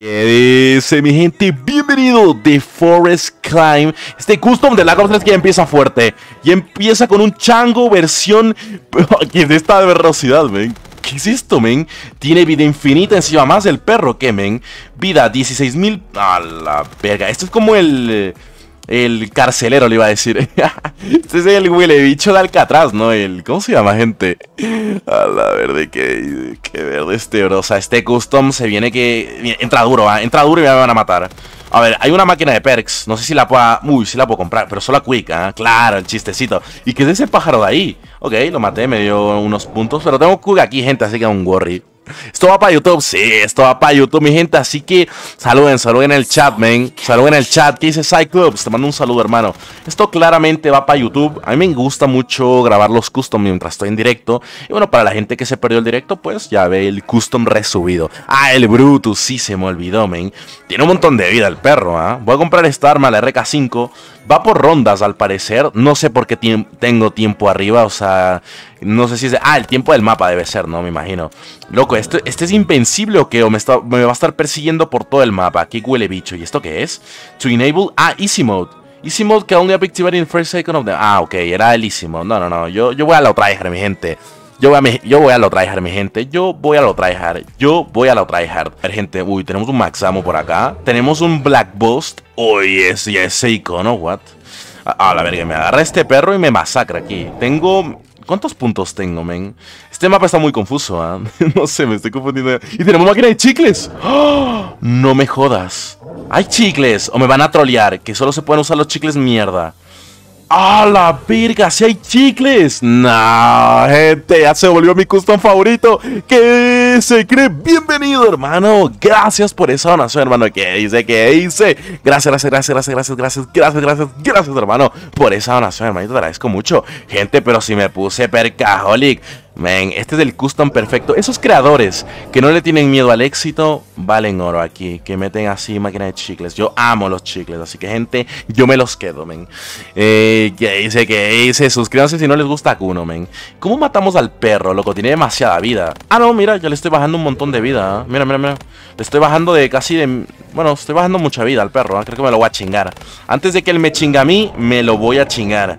¿Qué dice mi gente? Bienvenido de Forest Climb Este custom de la 3 que empieza fuerte Y empieza con un chango versión de esta velocidad, men ¿Qué es esto, men? Tiene vida infinita encima más el perro, que men? Vida 16.000 A la verga, esto es como el... El carcelero le iba a decir. este es el huele bicho de Alcatraz, ¿no? El, ¿Cómo se llama, gente? A la verde, qué, verde este, bro. O sea, este custom se viene que... Entra duro, ¿va? ¿ah? entra duro y me van a matar. A ver, hay una máquina de perks. No sé si la puedo... Uy, si la puedo comprar, pero solo a Quick, ¿eh? Claro, el chistecito. ¿Y qué es ese pájaro de ahí? Ok, lo maté, me dio unos puntos, pero tengo Quick aquí, gente, así que un worry. Esto va para YouTube, sí, esto va para YouTube, mi gente. Así que saluden, saluden en el chat, men. Saluden en el chat. ¿Qué dice Cyclops? Te mando un saludo, hermano. Esto claramente va para YouTube. A mí me gusta mucho grabar los custom mientras estoy en directo. Y bueno, para la gente que se perdió el directo, pues ya ve el custom resubido. Ah, el Brutus, sí se me olvidó, men. Tiene un montón de vida el perro, ¿ah? Voy a comprar esta arma, la RK5 va por rondas al parecer. No sé por qué tengo tiempo arriba, o sea, no sé si es... Ah, el tiempo del mapa debe ser, ¿no? Me imagino. Loco, ¿este, este es invencible o qué? O me, está, me va a estar persiguiendo por todo el mapa. ¿Qué huele bicho? ¿Y esto qué es? To enable... Ah, Easy Mode. Easy Mode only be activated in first second of the... Ah, ok, era el Easy Mode. No, no, no, yo, yo voy a la otra hija, mi gente. Yo voy, a lo tryhard, mi gente. Yo voy a lo tryhard. Yo voy a lo tryhard. A ver, gente, uy, tenemos un Maxamo por acá. Tenemos un Black Bust Uy, ese, ese icono, what? A, la verga, me agarra este perro y me masacra aquí. Tengo ¿Cuántos puntos tengo, men? Este mapa está muy confuso, ¿ah? no sé, me estoy confundiendo. ¡Y tenemos máquina de chicles! ¡Ah! No me jodas. ¡Hay chicles! O me van a trolear, que solo se pueden usar los chicles mierda. A la verga! ¡Si hay chicles! No, gente! Ya se volvió mi custom favorito. Que se cree? ¡Bienvenido, hermano! Gracias por esa donación, hermano. ¿Qué dice? ¿Qué dice? Gracias, gracias, gracias, gracias, gracias, gracias, gracias, gracias, hermano, por esa donación, hermanito. Te agradezco mucho. Gente, pero si me puse percaholic. Men, este es el custom perfecto. Esos creadores que no le tienen miedo al éxito valen oro aquí. Que meten así máquina de chicles. Yo amo los chicles, así que gente, yo me los quedo, men. Eh, ¿Qué dice? ¿Qué dice? Suscríbanse si no les gusta Kuno, men. ¿Cómo matamos al perro, loco? Tiene demasiada vida. Ah, no, mira, ya le estoy bajando un montón de vida. ¿eh? Mira, mira, mira. Le estoy bajando de casi de bueno, estoy bajando mucha vida al perro, ¿ah? creo que me lo voy a chingar. Antes de que él me chinga a mí, me lo voy a chingar.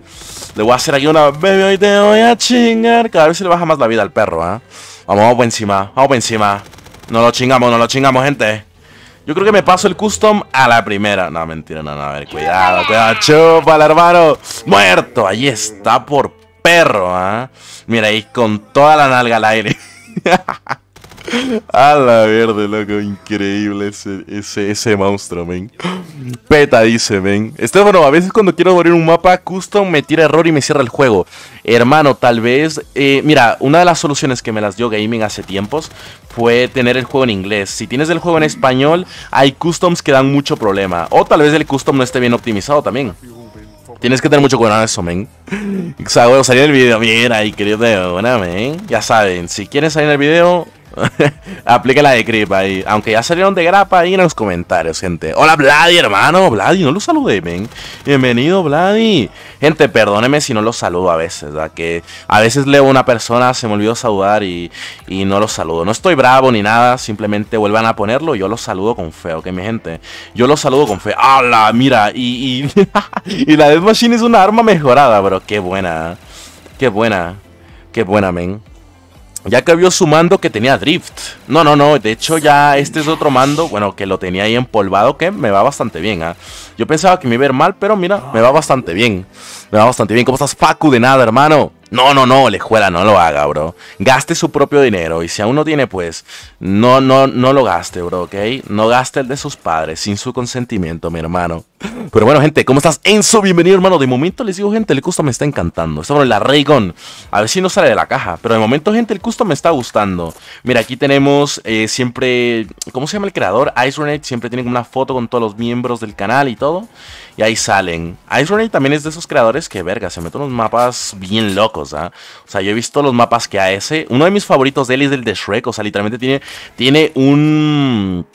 Le voy a hacer aquí una... Baby, hoy te voy a chingar. Cada vez se le baja más la vida al perro, ¿eh? Vamos, vamos por encima, vamos por encima. No lo chingamos, no lo chingamos, gente. Yo creo que me paso el custom a la primera. No, mentira, no, no, a ver, cuidado, cuidado. al hermano. Muerto, ahí está por perro, ¿eh? Mira ahí con toda la nalga al aire. A la verde, loco, increíble ese, ese, monstruo, men. Peta dice, men. bueno, a veces cuando quiero abrir un mapa custom me tira error y me cierra el juego. Hermano, tal vez. Eh, mira, una de las soluciones que me las dio Gaming hace tiempos fue tener el juego en inglés. Si tienes el juego en español, hay customs que dan mucho problema. O tal vez el custom no esté bien optimizado también. Tienes que tener mucho cuidado en eso, men. O sea, bueno, salir el video. mira, ahí, querido, bueno, men. Ya saben, si quieren salir en el video, Aplica la de Creep ahí. Aunque ya salieron de grapa ahí en los comentarios, gente. Hola, Vladi, hermano. Vladi, no lo saludé, men. Bienvenido, Vladi. Gente, perdóneme si no lo saludo a veces, ¿verdad? Que a veces leo a una persona, se me olvidó saludar y, no lo saludo. No estoy bravo ni nada, simplemente vuelvan a ponerlo. Yo lo saludo con fe, ¿ok, mi gente? Yo lo saludo con fe. ¡Hala! Mira, y, y, la Death Machine es una arma mejorada, Pero Qué buena. ¿eh? Qué buena. Qué buena, men. Ya que vio su mando que tenía drift. No, no, no. De hecho, ya este es otro mando. Bueno, que lo tenía ahí empolvado. Que me va bastante bien, ah Yo pensaba que me iba a ver mal, pero mira, me va bastante bien. Me va bastante bien. ¿Cómo estás, Facu? De nada, hermano. No, no, no, le juela no lo haga, bro. Gaste su propio dinero. Y si aún no tiene, pues, no, no, no lo gaste, bro, ¿ok? No gaste el de sus padres sin su consentimiento, mi hermano. Pero bueno, gente, ¿cómo estás? Enzo, bienvenido, hermano. De momento les digo, gente, el custom me está encantando. Estamos en la Raygon. A ver si no sale de la caja. Pero de momento, gente, el custom me está gustando. Mira, aquí tenemos eh, siempre. ¿Cómo se llama el creador? Ice Renate. Siempre tienen una foto con todos los miembros del canal y todo. Y ahí salen. Ice también es de esos creadores que, verga, se meten unos mapas bien locos, ¿ah? O sea, yo he visto los mapas que a ese, Uno de mis favoritos de él es el de Shrek. O sea, literalmente tiene, tiene un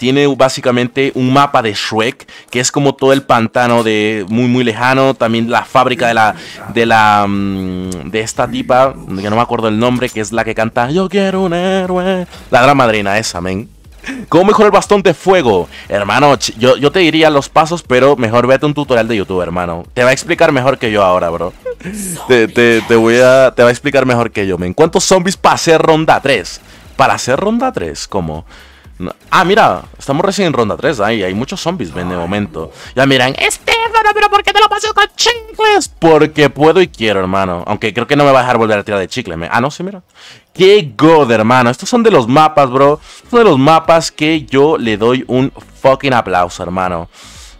tiene básicamente un mapa de Shrek, que es como todo el pantano de muy muy lejano, también la fábrica de la de la mm, de esta tipa, que no me acuerdo el nombre, que es la que canta Yo quiero un héroe, la gran madrina esa, men. ¿Cómo mejor el bastón de fuego? Hermano, yo, te diría los pasos, pero mejor vete un tutorial de YouTube, hermano. Te va a explicar mejor que yo ahora, bro. Te, voy a, te va a explicar mejor que yo, men. ¿Cuántos zombies para hacer ronda 3? Para hacer ronda 3, ¿cómo? Ah, mira, estamos recién en ronda 3. Ahí hay muchos zombies ven, de momento. Ya miran, Estefano, pero ¿por qué te lo paso con chicles? Porque puedo y quiero, hermano. Aunque creo que no me va a dejar volver a tirar de chicle. Me... Ah, no, sí, mira. Qué god, hermano. Estos son de los mapas, bro. Estos son de los mapas que yo le doy un fucking aplauso, hermano.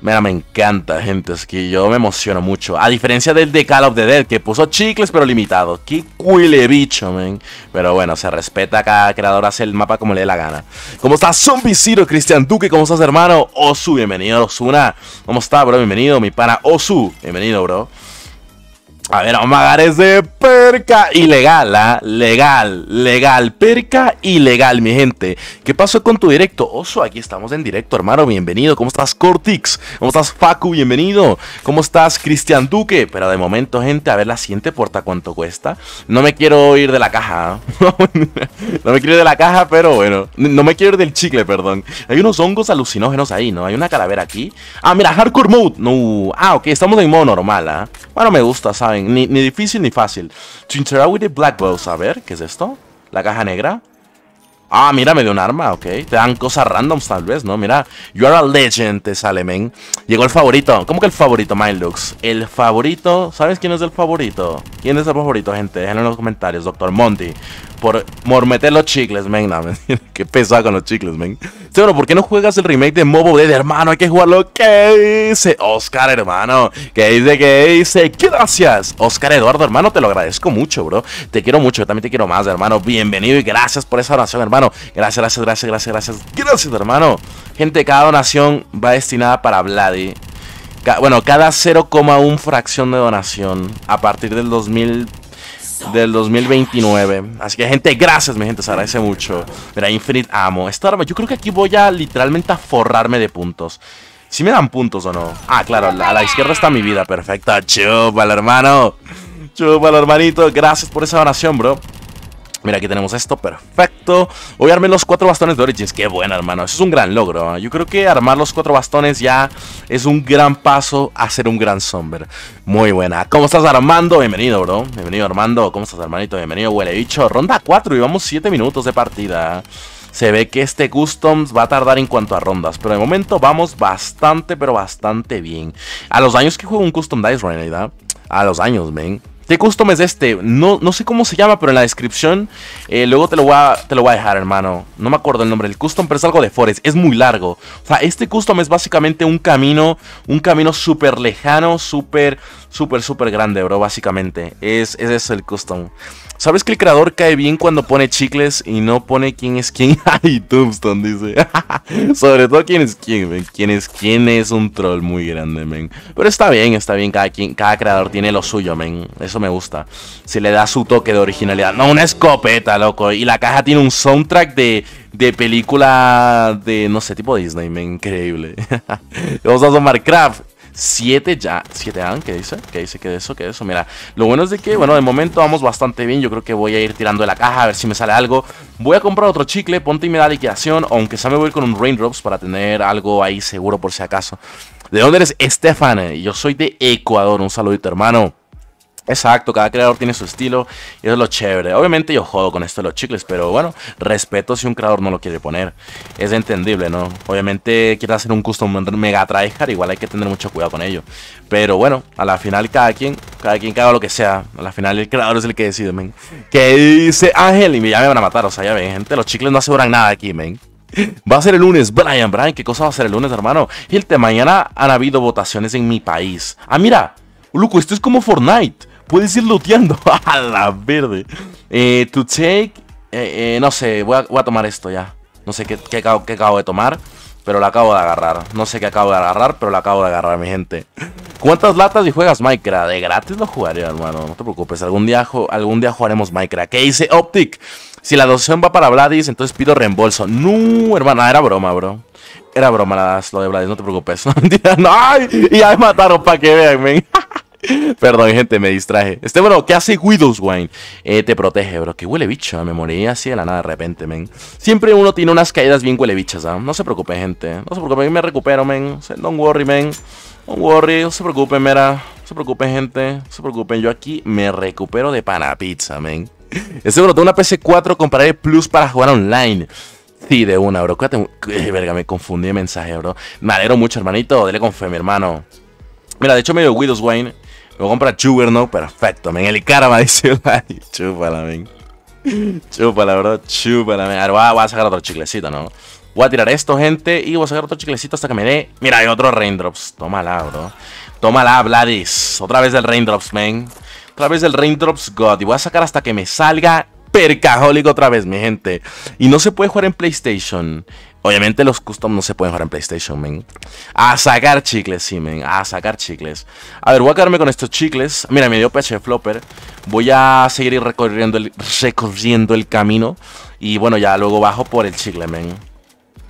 Mira, me encanta, gente. Es que yo me emociono mucho. A diferencia del de Call of the Dead, que puso chicles pero limitado. Qué cuile bicho, man! Pero bueno, se respeta a cada creador, hace el mapa como le dé la gana. ¿Cómo estás, Zombicero? Cristian Duque? ¿Cómo estás, hermano? Osu, bienvenido, Osuna. ¿Cómo está, bro? Bienvenido, mi pana Osu. Bienvenido, bro. A ver, vamos a ese perca ilegal, ¿ah? Legal, legal, perca ilegal, mi gente. ¿Qué pasó con tu directo? Oso, aquí estamos en directo, hermano. Bienvenido. ¿Cómo estás, Cortix? ¿Cómo estás, Facu? Bienvenido. ¿Cómo estás, Cristian Duque? Pero de momento, gente, a ver la siguiente puerta cuánto cuesta. No me quiero ir de la caja. ¿ah? ¿no? me quiero ir de la caja, pero bueno. No me quiero ir del chicle, perdón. Hay unos hongos alucinógenos ahí, ¿no? Hay una calavera aquí. Ah, mira, hardcore mode. No. Ah, ok, estamos en modo normal, ¿ah? Bueno, me gusta, ¿saben? ni, ni difícil ni fácil. To interact with the black box, a ver, ¿qué es esto? La caja negra. Ah, mira, me dio un arma, ok. Te dan cosas randoms tal vez, ¿no? Mira, you are a legend, te sale, men. Llegó el favorito. ¿Cómo que el favorito, Mindlux? El favorito, ¿sabes quién es el favorito? ¿Quién es el favorito, gente? Déjenlo en los comentarios, Doctor Monty. Por, mormeter los chicles, men. Qué pesado con los chicles, men. Seguro, ¿por qué no juegas el remake de Mobo Dead, hermano? Hay que jugarlo. ¿Qué dice Oscar, hermano? ¿Qué dice? ¿Qué dice? ¿Qué Gracias, Oscar Eduardo, hermano. Te lo agradezco mucho, bro. Te quiero mucho, yo también te quiero más, hermano. Bienvenido y gracias por esa oración, hermano. Gracias, gracias, gracias, gracias, gracias. Gracias, hermano. Gente, cada donación va destinada para Vladi. bueno, cada 0,1 fracción de donación a partir del 2000 del 2029. Así que, gente, gracias, mi gente. Se agradece mucho. Mira, Infinite Amo. Esta arma, yo creo que aquí voy a literalmente a forrarme de puntos. Si me dan puntos o no. Ah, claro, a la, izquierda está mi vida. Perfecta. Chupalo, hermano. Chupa, hermanito. Gracias por esa donación, bro. Mira, aquí tenemos esto, perfecto. Voy a los cuatro bastones de Origins. Qué buena hermano. Eso es un gran logro. ¿eh? Yo creo que armar los cuatro bastones ya es un gran paso a ser un gran somber. Muy buena. ¿Cómo estás, Armando? Bienvenido, bro. Bienvenido, Armando. ¿Cómo estás, hermanito? Bienvenido, huele dicho. Ronda 4 y vamos 7 minutos de partida. Se ve que este Customs va a tardar en cuanto a rondas, pero de momento vamos bastante, pero bastante bien. A los años que juego un Custom Dice, realidad. A los años, men. ¿Qué custom es este? No, no sé cómo se llama, pero en la descripción eh, luego te lo, te lo voy a dejar, hermano. No me acuerdo el nombre del custom, pero es algo de Forest. Es muy largo. O sea, este custom es básicamente un camino, un camino súper lejano, súper súper, súper grande, bro, básicamente. Es, ese es el custom. ¿Sabes que el creador cae bien cuando pone chicles y no pone quién es quién? Ay, Tombstone dice. Sobre todo quién es quién, men. Quién es quién es un troll muy grande, men. Pero está bien, está bien. Cada, quien, cada creador tiene lo suyo, men. Eso me gusta. Se le da su toque de originalidad. No, una escopeta, loco. Y la caja tiene un soundtrack de, de película de, no sé, tipo Disney, men. Increíble. Vamos a tomar Craft. 7 ya, 7 han, que dice? que dice? que de eso? que de eso? Mira, lo bueno es de que, bueno, de momento vamos bastante bien, yo creo que voy a ir tirando de la caja a ver si me sale algo. Voy a comprar otro chicle, ponte y me da liquidación, aunque sea me voy con un raindrops para tener algo ahí seguro por si acaso. ¿De dónde eres? Estefan, yo soy de Ecuador, un saludito hermano. Exacto, cada creador tiene su estilo y eso es lo chévere. Obviamente yo jodo con esto de los chicles, pero bueno, respeto si un creador no lo quiere poner. Es entendible, ¿no? Obviamente quiere hacer un custom mega tryhard, igual hay que tener mucho cuidado con ello. Pero bueno, a la final cada quien, cada quien haga lo que sea. A la final el creador es el que decide, men. ¿Qué dice Ángel y ya me van a matar, o sea, ya ven, gente, los chicles no aseguran nada aquí, men. Va a ser el lunes, Brian, Brian, ¿qué cosa va a ser el lunes, hermano? de mañana han habido votaciones en mi país. Ah, mira, Luco, esto es como Fortnite. Puedes ir looteando. a la verde. Eh, to take. Eh, eh no sé, voy a, tomar esto ya. No sé qué, qué, acabo de tomar. Pero la acabo de agarrar. No sé qué acabo de agarrar, pero la acabo de agarrar, mi gente. ¿Cuántas latas y juegas Minecraft? De gratis lo jugaré, hermano. No te preocupes. Algún día, algún día jugaremos Minecraft. ¿Qué dice Optic? Si la donación va para Vladis, entonces pido reembolso. No, hermana, era broma, bro. Era broma lo de Vladis, no te preocupes. No, y ya me mataron para que vean, men. Perdón, gente, me distraje. Este, bro, ¿qué hace widows Eh, te protege, bro. Que huele bicho. Me morí así de la nada de repente, men. Siempre uno tiene unas caídas bien huele bichas, ¿ah? No se preocupe, gente. No se preocupen, me recupero, men. Don't worry, men. Don't worry. No se preocupe, mera. No se preocupe, gente. No se preocupen. Yo aquí me recupero de pizza, men. Este, bro, tengo una PC4 compraré Plus para jugar online. Sí, de una, bro. Verga, me confundí el mensaje, bro. Madero mucho, hermanito. Dele con fe, mi hermano. Mira, de hecho, medio Wine. Lo compra sugar, ¿no? Perfecto, men. El Icarama dice la Chúpala, men. Chúpala, bro. Chúpala, men. A ver, voy a, sacar otro chiclecito, ¿no? Voy a tirar esto, gente. Y voy a sacar otro chiclecito hasta que me dé. Mira, hay otro Raindrops. Tómala, bro. Tómala, Vladis. Otra vez del Raindrops, men. Otra vez del Raindrops God. Y voy a sacar hasta que me salga Percajólico otra vez, mi gente. Y no se puede jugar en PlayStation. Obviamente los custom no se pueden jugar en PlayStation, men. A sacar chicles, sí, men. A sacar chicles. A ver, voy a quedarme con estos chicles. Mira, me dio PH Flopper. Voy a seguir recorriendo el, recorriendo el camino. Y bueno, ya luego bajo por el chicle, men.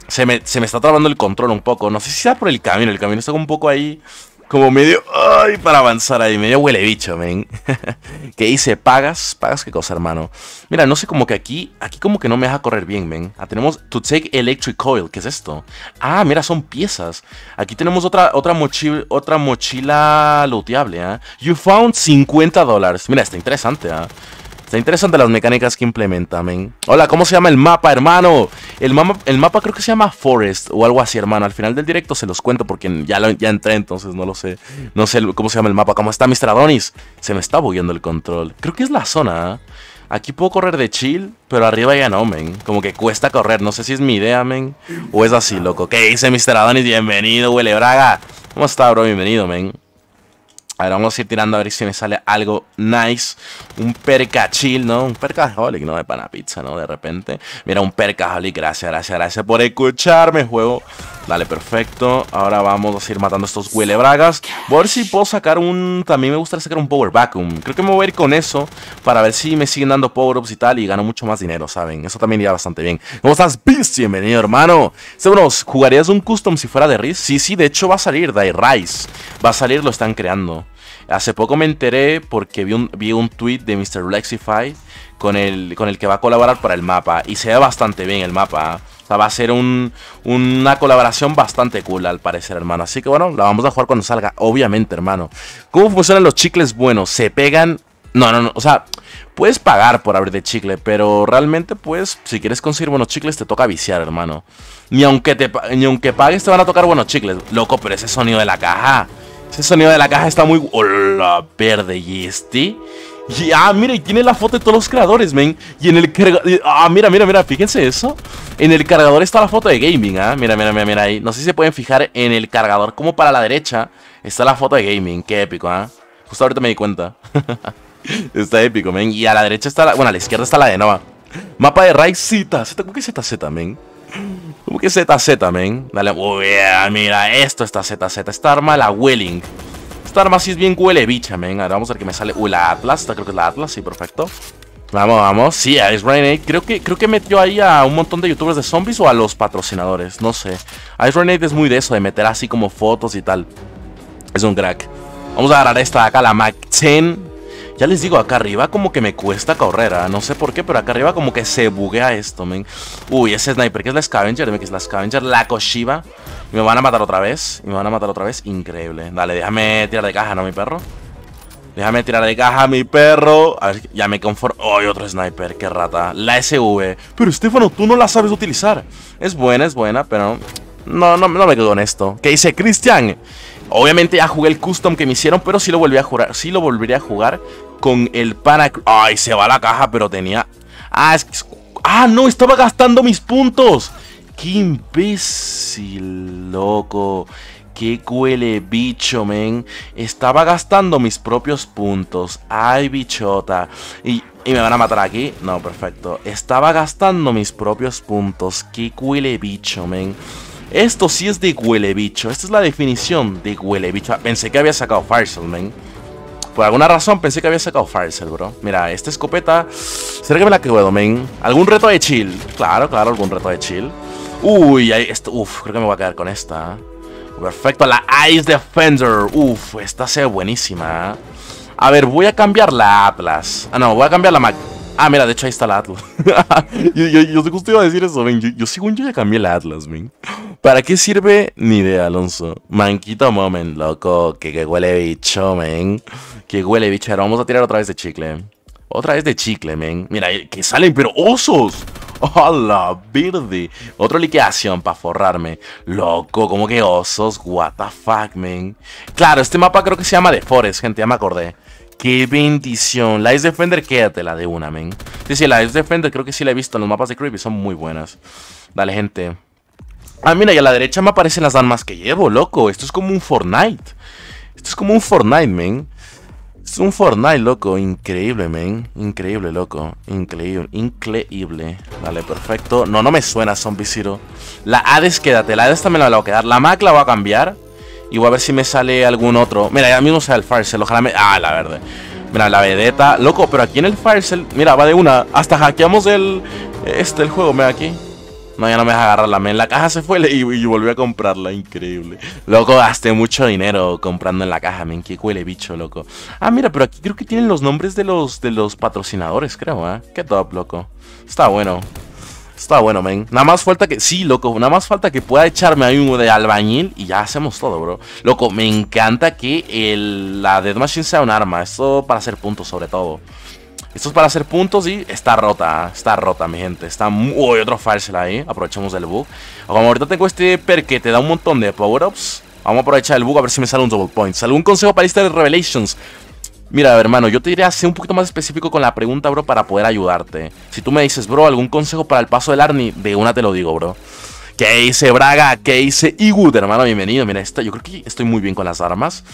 Se me, se me está trabando el control un poco. No sé si sea por el camino. El camino está un poco ahí como medio. Ay, para avanzar ahí. Medio huele bicho, men. que dice, pagas. Pagas qué cosa, hermano. Mira, no sé, como que aquí. Aquí como que no me deja correr bien, men. Ah, tenemos to take electric coil. ¿Qué es esto? Ah, mira, son piezas. Aquí tenemos otra, otra, mochila, otra mochila looteable, ¿ah? You found 50 dólares. Mira, está interesante, ¿ah? Está interesante las mecánicas que implementa, men. Hola, ¿cómo se llama el mapa, hermano? El mapa, el mapa creo que se llama Forest o algo así, hermano. Al final del directo se los cuento porque ya, ya entré, entonces no lo sé. No sé cómo se llama el mapa. ¿Cómo está Mr. Adonis? Se me está bugueando el control. Creo que es la zona, ¿ah? Aquí puedo correr de chill, pero arriba ya no, men. Como que cuesta correr. No sé si es mi idea, men. O es así, loco. ¿Qué dice Mr. Adonis? Bienvenido, huele braga. ¿Cómo está, bro? Bienvenido, men. A ver, vamos a ir tirando a ver si me sale algo nice. Un chill, ¿no? Un holy ¿no? De pizza, ¿no? De repente. Mira, un holy Gracias, gracias, gracias por escucharme, juego. Dale, perfecto. Ahora vamos a ir matando a estos huele bragas a ver si puedo sacar un... También me gustaría sacar un power vacuum. Creo que me voy a ir con eso para ver si me siguen dando power-ups y tal. Y gano mucho más dinero, ¿saben? Eso también iría bastante bien. ¿Cómo estás, Beast? Bienvenido, hermano. Seguros, ¿jugarías un custom si fuera de Riz? Sí, sí. De hecho, va a salir Die Rise. Va a salir, lo están creando. Hace poco me enteré porque vi un, vi tweet de Mr. Lexify con el, con el que va a colaborar para el mapa. Y se ve bastante bien el mapa. ¿eh? O sea, va a ser una colaboración bastante cool al parecer, hermano. Así que bueno, la vamos a jugar cuando salga, obviamente, hermano. ¿Cómo funcionan los chicles buenos? Se pegan no, no, no. O sea, puedes pagar por abrir de chicle, pero realmente, pues, si quieres conseguir buenos chicles, te toca viciar, hermano. Ni aunque, te, ni aunque pagues, te van a tocar buenos chicles. Loco, pero ese sonido de la caja. Ese sonido de la caja está muy... ¡Hola! Verde. ¿Y este? Y, ah, mira, y tiene la foto de todos los creadores, men. Y en el cargador... Ah, mira, mira, mira, fíjense eso. En el cargador está la foto de gaming, ah. Mira, mira, mira, mira ahí. No sé si se pueden fijar en el cargador, como para la derecha, está la foto de gaming. Qué épico, ah. Justo ahorita me di cuenta. está épico, men. Y a la derecha está la... Bueno, a la izquierda está la de Nova. Mapa de Raizita, Z. ¿Cómo que Z, men? ¿Cómo que ZZ, men? Dale, mira, esto está ZZ. Esta arma, la Welling. Esta arma sí es bien huele bicha, men. Ahora vamos a ver que me sale. Uy, la Atlas. creo que es la Atlas, sí, perfecto. Vamos, vamos. Sí, Ice Rain Creo que, creo que metió ahí a un montón de youtubers de zombies o a los patrocinadores. No sé. Ice Rain es muy de eso, de meter así como fotos y tal. Es un crack. Vamos a agarrar esta de acá, la Mac 10. Ya les digo, acá arriba como que me cuesta correr, ¿ah? no sé por qué, pero acá arriba como que se buguea esto, men. Uy, ese sniper que es la scavenger, que es la scavenger, la Koshiba. me van a matar otra vez, y me van a matar otra vez, increíble. Dale, déjame tirar de caja, ¿no, mi perro? Déjame tirar de caja mi perro. A ver, ya me conformo. ¡Ay, otro sniper! ¡Qué rata! La SV. Pero, Estefano, tú no la sabes utilizar. Es buena, es buena, pero... No, no, no me quedo en esto. ¿Qué dice Cristian? Obviamente ya jugué el custom que me hicieron, pero sí lo volví a jugar. Sí lo volvería a jugar con el pana. Ay, se va la caja, pero tenía. Ah, ah, no, estaba gastando mis puntos. Qué imbécil, loco. Qué cuele bicho, men. Estaba gastando mis propios puntos. Ay, bichota. Y, me van a matar aquí. No, perfecto. Estaba gastando mis propios puntos. Qué huele bicho, men. Esto sí es de huele bicho. Esta es la definición de huele bicho. Ah, pensé que había sacado Firestorm, men. Por alguna razón pensé que había sacado Firecell, bro. Mira, esta escopeta. ¿Será que me la quedo, men? ¿Algún reto de chill? Claro, claro, algún reto de chill. Uy, ahí esto. Uf, creo que me voy a quedar con esta. Perfecto, la Ice Defender. Uf, esta se ve buenísima. A ver, voy a cambiar la Atlas. Ah, no, voy a cambiar la Mac. Ah, mira, de hecho ahí está el Atlas. yo, yo, yo, iba a decir eso, ven. Yo, sigo un yo ya cambié el Atlas, ven. ¿Para qué sirve? Ni idea, Alonso. Manquito Moment, loco. Que, que huele bicho, men. Que huele bicho. Ahora vamos a tirar otra vez de chicle. Otra vez de chicle, men. Mira, que salen, pero osos. ¡Hola, verde! Otra liquidación para forrarme. Loco, como que osos, what the fuck, men. Claro, este mapa creo que se llama The Forest, gente, ya me acordé. Qué bendición. La Ice Defender, la de una, men. Sí, sí, la Ice Defender creo que sí la he visto en los mapas de Creepy. Son muy buenas. Dale, gente. Ah, mira, y a la derecha me aparecen las armas que llevo, loco. Esto es como un Fortnite. Esto es como un Fortnite, men. Es un Fortnite, loco. Increíble, men. Increíble, loco. Increíble. Increíble. Vale, perfecto. No, no me suena Zombie Zero. La Hades, quédate. La Hades también la voy a quedar. La Mac la voy a cambiar. Y voy a ver si me sale algún otro. Mira, ya mismo sale el Firecell, Ojalá me. Ah, la verde. Mira, la vedeta. Loco, pero aquí en el Farcel. Mira, va de una. Hasta hackeamos el. Este, el juego. Mira aquí. No, ya no me agarrar la Men, la caja se fue y, volví a comprarla. Increíble. Loco, gasté mucho dinero comprando en la caja. Men, qué huele bicho, loco. Ah, mira, pero aquí creo que tienen los nombres de los, de los patrocinadores, creo, ¿eh? Qué top, loco. Está bueno. Está bueno, men. Nada más falta que. Sí, loco. Nada más falta que pueda echarme ahí uno de albañil y ya hacemos todo, bro. Loco, me encanta que la Dead Machine sea un arma. Esto para hacer puntos, sobre todo. Esto es para hacer puntos y está rota, está rota, mi gente. Está muy... otro Firecell ahí. Aprovechamos del bug. Como ahorita tengo este per que te da un montón de power-ups. Vamos a aprovechar el bug a ver si me sale un double points. ¿Algún consejo para Easter Revelations? Mira, hermano, yo te diría ser un poquito más específico con la pregunta, bro, para poder ayudarte. Si tú me dices, bro, algún consejo para el paso del Arni, de una te lo digo, bro. ¿Qué hice, Braga? ¿Qué hice good, hermano? Bienvenido. Mira, esto, yo creo que estoy muy bien con las armas.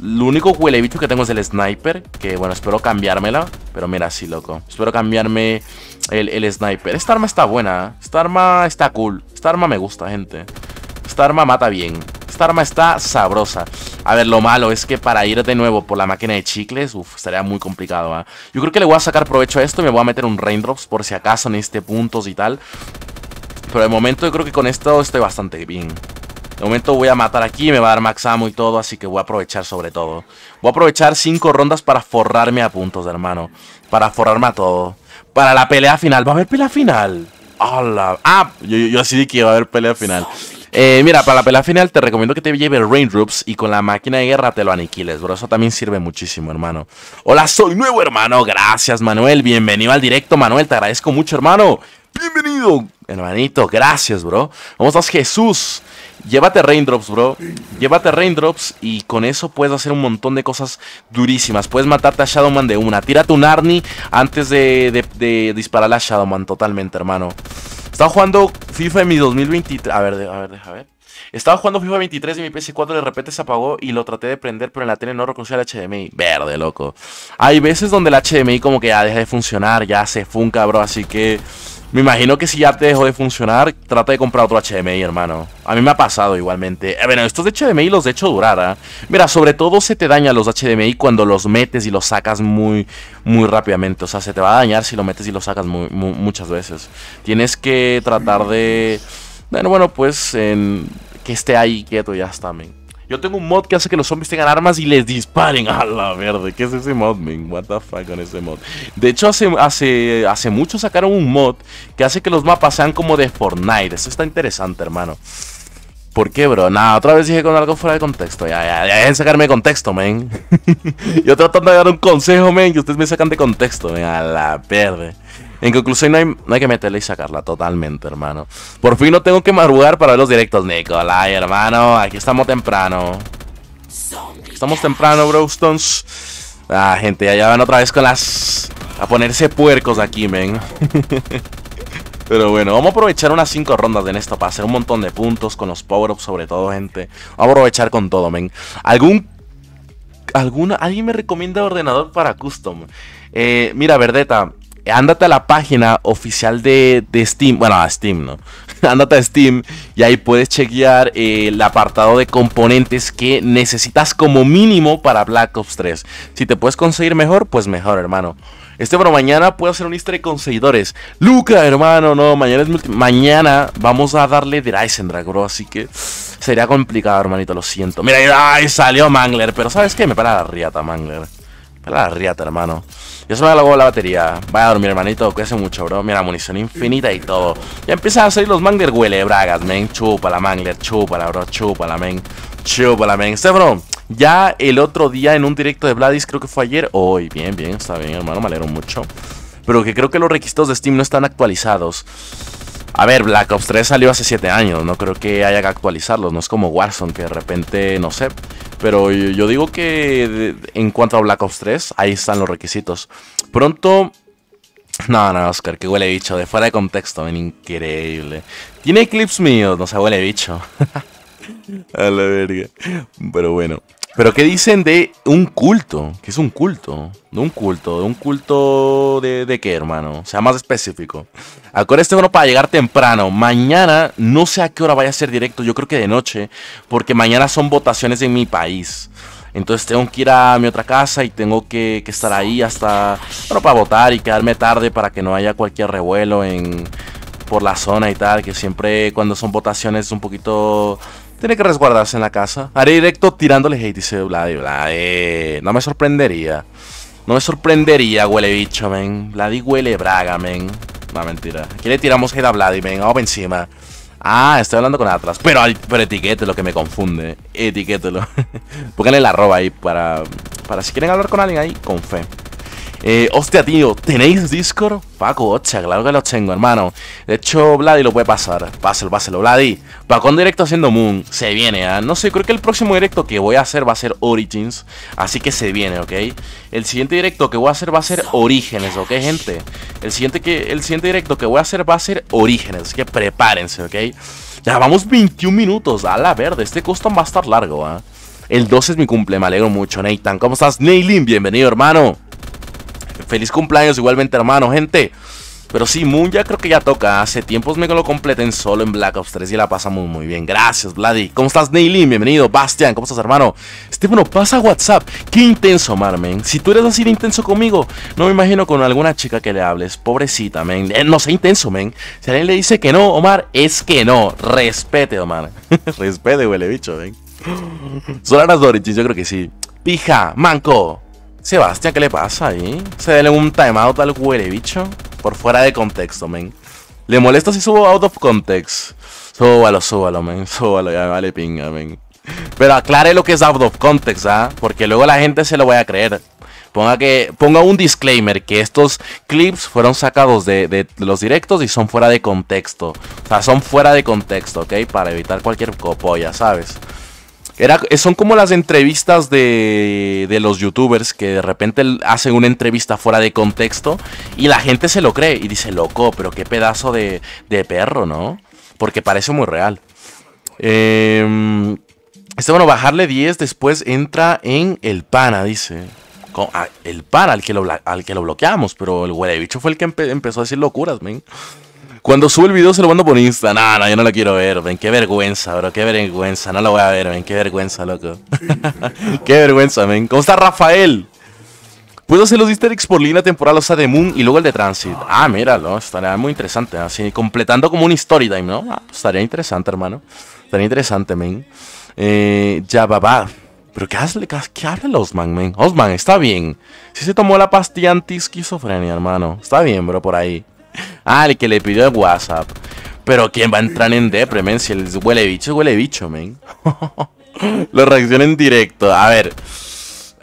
Lo único bicho que tengo es el sniper. Que bueno, espero cambiármela. Pero mira, sí, loco. Espero cambiarme el, el sniper. Esta arma está buena. ¿eh? Esta arma está cool. Esta arma me gusta, gente. Esta arma mata bien. Esta arma está sabrosa. A ver, lo malo es que para ir de nuevo por la máquina de chicles, uff, estaría muy complicado. ¿ah? Yo creo que le voy a sacar provecho a esto y me voy a meter un raindrops por si acaso en este puntos y tal. Pero de momento yo creo que con esto estoy bastante bien. De momento voy a matar aquí, me va a dar max amo y todo, así que voy a aprovechar sobre todo. Voy a aprovechar 5 rondas para forrarme a puntos, hermano. Para forrarme a todo. Para la pelea final. ¿Va a haber pelea final? ¡Ah! Yo, así dije que iba a haber pelea final. Eh, mira, para la pelea final te recomiendo que te lleve Raindrops y con la máquina de guerra te lo aniquiles, bro. Eso también sirve muchísimo, hermano. Hola, soy nuevo, hermano. Gracias, Manuel. Bienvenido al directo, Manuel. Te agradezco mucho, hermano. Bienvenido, hermanito. Gracias, bro. Vamos, estás, Jesús? Llévate Raindrops, bro. Llévate Raindrops y con eso puedes hacer un montón de cosas durísimas. Puedes matarte a Shadowman de una. Tírate un Arnie antes de, de, a Shadowman totalmente, hermano. Estaba jugando FIFA en mi 2023. A ver, a ver, a ver. Estaba jugando FIFA 23 y mi PS4 de repente se apagó y lo traté de prender, pero en la tele no reconocía el HDMI. Verde, loco. Hay veces donde el HDMI como que ya deja de funcionar, ya se funca, bro, así que... Me imagino que si ya te dejó de funcionar, trata de comprar otro HDMI, hermano. A mí me ha pasado igualmente. Eh, bueno, estos de HDMI los de hecho durar, ¿ah? Mira, sobre todo se te dañan los HDMI cuando los metes y los sacas muy, muy rápidamente. O sea, se te va a dañar si lo metes y lo sacas muchas veces. Tienes que tratar de... Bueno, bueno, pues en, que esté ahí quieto ya está, men. Yo tengo un mod que hace que los zombies tengan armas y les disparen. A la verde, ¿qué es ese mod, men? What the fuck con ese mod. De hecho, hace, hace, mucho sacaron un mod que hace que los mapas sean como de Fortnite. Eso está interesante, hermano. ¿Por qué, bro? Nada, otra vez dije con algo fuera de contexto. Ya, ya, ya, sacarme de contexto, men. Yo tratando de dar un consejo, men, y ustedes me sacan de contexto, men. A la verde. En conclusión, no hay, que meterla y sacarla totalmente, hermano. Por fin no tengo que madrugar para ver los directos, Nicolai, hermano. Aquí estamos temprano. estamos temprano, stones. Ah, gente, allá van otra vez con las... A ponerse puercos aquí, men. Pero bueno, vamos a aprovechar unas 5 rondas de esto para hacer un montón de puntos con los power-ups sobre todo, gente. Vamos a aprovechar con todo, men. ¿Algún alguna, alguien me recomienda ordenador para custom. Eh, mira, Verdeta, ándate a la página oficial de, Steam, bueno, a Steam, ¿no? ándate a Steam y ahí puedes chequear el apartado de componentes que necesitas como mínimo para Black Ops 3. Si te puedes conseguir mejor, pues mejor, hermano. Este, bueno, mañana puedo hacer un easter con seguidores. Luca, hermano, no, mañana es multi Mañana vamos a darle de drag bro. Así que sería complicado, hermanito, lo siento. Mira, ahí salió Mangler, pero ¿sabes qué? Me para la riata, Mangler la riata, hermano. Ya se me hago la batería. Vaya a dormir, hermanito. hace mucho, bro. Mira, munición infinita y todo. Ya empiezan a salir los mangler huele bragas, men. la mangler. Chúpala, bro. Chúpala, men. Chúpala, men. bro ya el otro día en un directo de Vladis, creo que fue ayer. Hoy, bien, bien. Está bien, hermano. Me alegro mucho. Pero que creo que los requisitos de Steam no están actualizados. A ver, Black Ops 3 salió hace 7 años, no creo que haya que actualizarlo, no es como Warzone que de repente, no sé, pero yo, digo que en cuanto a Black Ops 3, ahí están los requisitos. Pronto no, no, Oscar, que huele bicho, de fuera de contexto, ven, increíble. Tiene clips míos, no se huele bicho. A la verga. Pero bueno. Pero ¿qué dicen de un culto? ¿Qué es un culto? De un culto, de un culto de, qué, hermano? Sea más específico. Acuérdate, uno para llegar temprano. Mañana, no sé a qué hora vaya a ser directo, yo creo que de noche, porque mañana son votaciones en mi país. Entonces tengo que ir a mi otra casa y tengo que, que estar ahí hasta, bueno, para votar y quedarme tarde para que no haya cualquier revuelo en, por la zona y tal, que siempre cuando son votaciones es un poquito tiene que resguardarse en la casa. Haré directo tirándole hate, dice Vladi, Vladi. Eh. No me sorprendería. No me sorprendería, huele bicho, men. Vladi huele braga, men. No, mentira. Aquí le tiramos hate a Vladi, men. Vamos encima. Ah, estoy hablando con Atlas. Pero, pero etiquételo, que me confunde. Etiquételo. Pónganle la arroba ahí para, para si quieren hablar con alguien ahí, con fe. Eh, hostia, tío, ¿tenéis Discord? Paco, hostia, claro que los tengo, hermano. De hecho, Vladi lo puede pasar. Páselo, páselo, Vladi. Paco en directo haciendo Moon. Se viene, ah No sé, creo que el próximo directo que voy a hacer va a ser Origins. Así que se viene, ¿ok? El siguiente directo que voy a hacer va a ser Orígenes, ¿ok, gente? El siguiente, que, el siguiente directo que voy a hacer va a ser Orígenes. Así que prepárense, ¿ok? Ya vamos 21 minutos. A la verde, este custom va a estar largo, ah El 12 es mi cumple, me alegro mucho, Nathan. ¿Cómo estás, Neilin? Bienvenido, hermano. Feliz cumpleaños igualmente, hermano, gente. Pero sí, Moon ya creo que ya toca. Hace tiempos me lo completen solo en Black Ops 3 y la pasamos muy bien. Gracias, Vladdy ¿Cómo estás, Neilin? Bienvenido. Bastian, ¿cómo estás, hermano? bueno, pasa WhatsApp. Qué intenso, Omar, men, Si tú eres así de intenso conmigo, no me imagino con alguna chica que le hables. Pobrecita, men. Eh, no sé intenso, men. Si alguien le dice que no, Omar, es que no. Respete, Omar. Respete, huele bicho, men. Solanas Dorichis, yo creo que sí. Pija, manco. Sebastián, ¿qué le pasa ahí? Se dele un timeout al huele bicho. Por fuera de contexto, men. Le molesta si subo out of context. Súbalo, súbalo, men. Súbalo, ya vale pinga, men. Pero aclare lo que es out of context, ¿ah? Porque luego la gente se lo voy a creer. Ponga, que, ponga un disclaimer que estos clips fueron sacados de, de, los directos y son fuera de contexto. O sea, son fuera de contexto, ¿ok? Para evitar cualquier copoya, ¿sabes? Eh, son como las entrevistas de, de, los youtubers que de repente hacen una entrevista fuera de contexto y la gente se lo cree y dice, loco, pero qué pedazo de, perro, ¿no? Porque parece muy real. Em, este, bueno, bajarle 10 después entra en el pana, dice. Ah, el pana al que, lo, al que lo bloqueamos, pero el de bicho fue el que empezó a decir locuras, men. Cuando sube el video se lo mando por Insta. No, no, yo no lo quiero ver, ven. Qué vergüenza, bro. Qué vergüenza. No lo voy a ver, ven. Qué vergüenza, loco. qué vergüenza, ven. ¿Cómo está Rafael? Puedo hacer los easter eggs por línea temporal, o sea, de Moon y luego el de Transit. Ah, míralo, estaría muy interesante. Así, completando como un story time, ¿no? Ah, pues estaría interesante, hermano. Estaría interesante, men. Eh, ya, babá. Pero ¿qué, hazle, qué habla el Osman, men? Osman, está bien. Si se tomó la pastilla anti-esquizofrenia, hermano. Está bien, bro, por ahí ah, el que le pidió el WhatsApp. Pero ¿quién va a entrar en depremen si el huele bicho huele bicho, men? Lo reacciona en directo. A ver.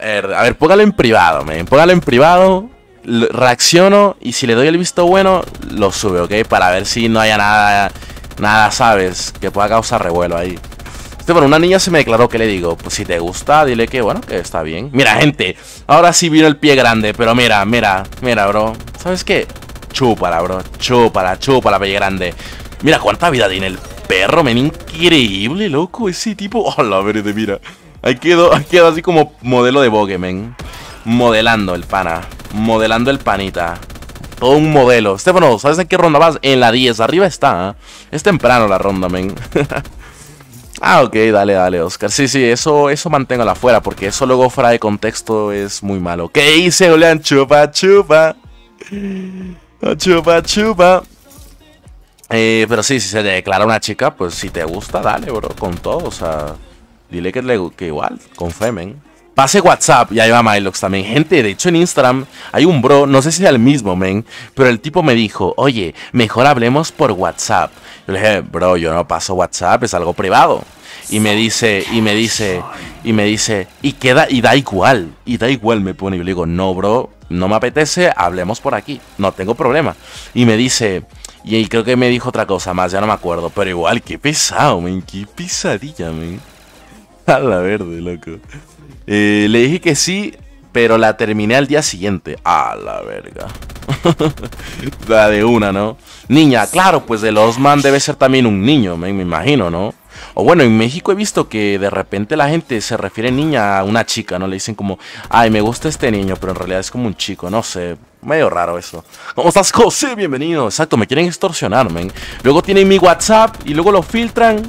A ver, póngalo en privado, men. Póngalo en privado. Reacciono y si le doy el visto bueno, lo sube, ¿ok? Para ver si no haya nada, nada, sabes, que pueda causar revuelo ahí. Este, bueno, una niña se me declaró que le digo, pues si te gusta, dile que bueno, que está bien. Mira, gente, ahora sí vino el pie grande, pero mira, mira, mira, bro. ¿Sabes qué? Chúpala, bro. Chúpala, chúpala, pelle grande. Mira cuánta vida tiene el perro, men. Increíble, loco. Ese tipo. Hola, ver, verde, mira. Ahí quedó, así como modelo de bokeh, men. Modelando el pana. Modelando el panita. Todo un modelo. Estefano, ¿sabes en qué ronda vas? En la 10. Arriba está. ¿ah? Es temprano la ronda, men. ah, ok, dale, dale, Oscar. Sí, sí, eso, eso la afuera, porque eso luego fuera de contexto es muy malo. ¿Qué hice, Julián? Chupa, chupa. Chupa, chupa. Eh, pero sí, si se declara una chica, pues si te gusta, dale, bro, con todo. O sea, dile que, le, que igual, con Femen. Pase WhatsApp, y ahí va también. Gente, de hecho en Instagram hay un bro, no sé si es el mismo, men, pero el tipo me dijo, oye, mejor hablemos por WhatsApp. Yo le dije, bro, yo no paso WhatsApp, es algo privado. Y me dice, y me dice, y me dice, y queda, y da igual, y da igual me pone. Y yo le digo, no, bro, no me apetece, hablemos por aquí, no tengo problema. Y me dice, y creo que me dijo otra cosa más, ya no me acuerdo, pero igual, qué pesado, men, qué pesadilla, men. A la verde, loco. Eh, le dije que sí, pero la terminé al día siguiente. A la verga. La de una, ¿no? Niña, claro, pues de los man debe ser también un niño, me, imagino, ¿no? O bueno, en México he visto que de repente la gente se refiere niña a una chica, ¿no? Le dicen como, ay, me gusta este niño, pero en realidad es como un chico, no sé. Medio raro eso. ¿Cómo estás, José? Bienvenido. Exacto, me quieren extorsionar, men. Luego tienen mi WhatsApp y luego lo filtran.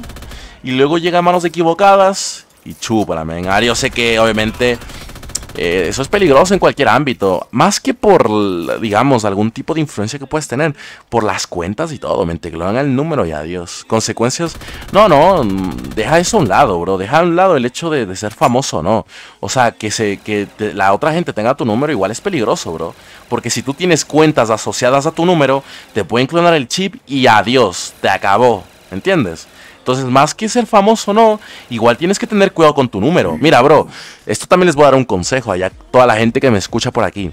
Y luego a manos equivocadas. Y chúpala, men. yo sé que obviamente eh, eso es peligroso en cualquier ámbito, más que por, digamos, algún tipo de influencia que puedes tener, por las cuentas y todo, me clonan el número y adiós. Consecuencias, no, no, deja eso a un lado, bro, deja a un lado el hecho de, ser famoso, no. O sea, que, se, que la otra gente tenga tu número igual es peligroso, bro, porque si tú tienes cuentas asociadas a tu número, te pueden clonar el chip y adiós, te acabó, ¿entiendes? Entonces, más que ser famoso o no, igual tienes que tener cuidado con tu número. Mira, bro, esto también les voy a dar un consejo a toda la gente que me escucha por aquí.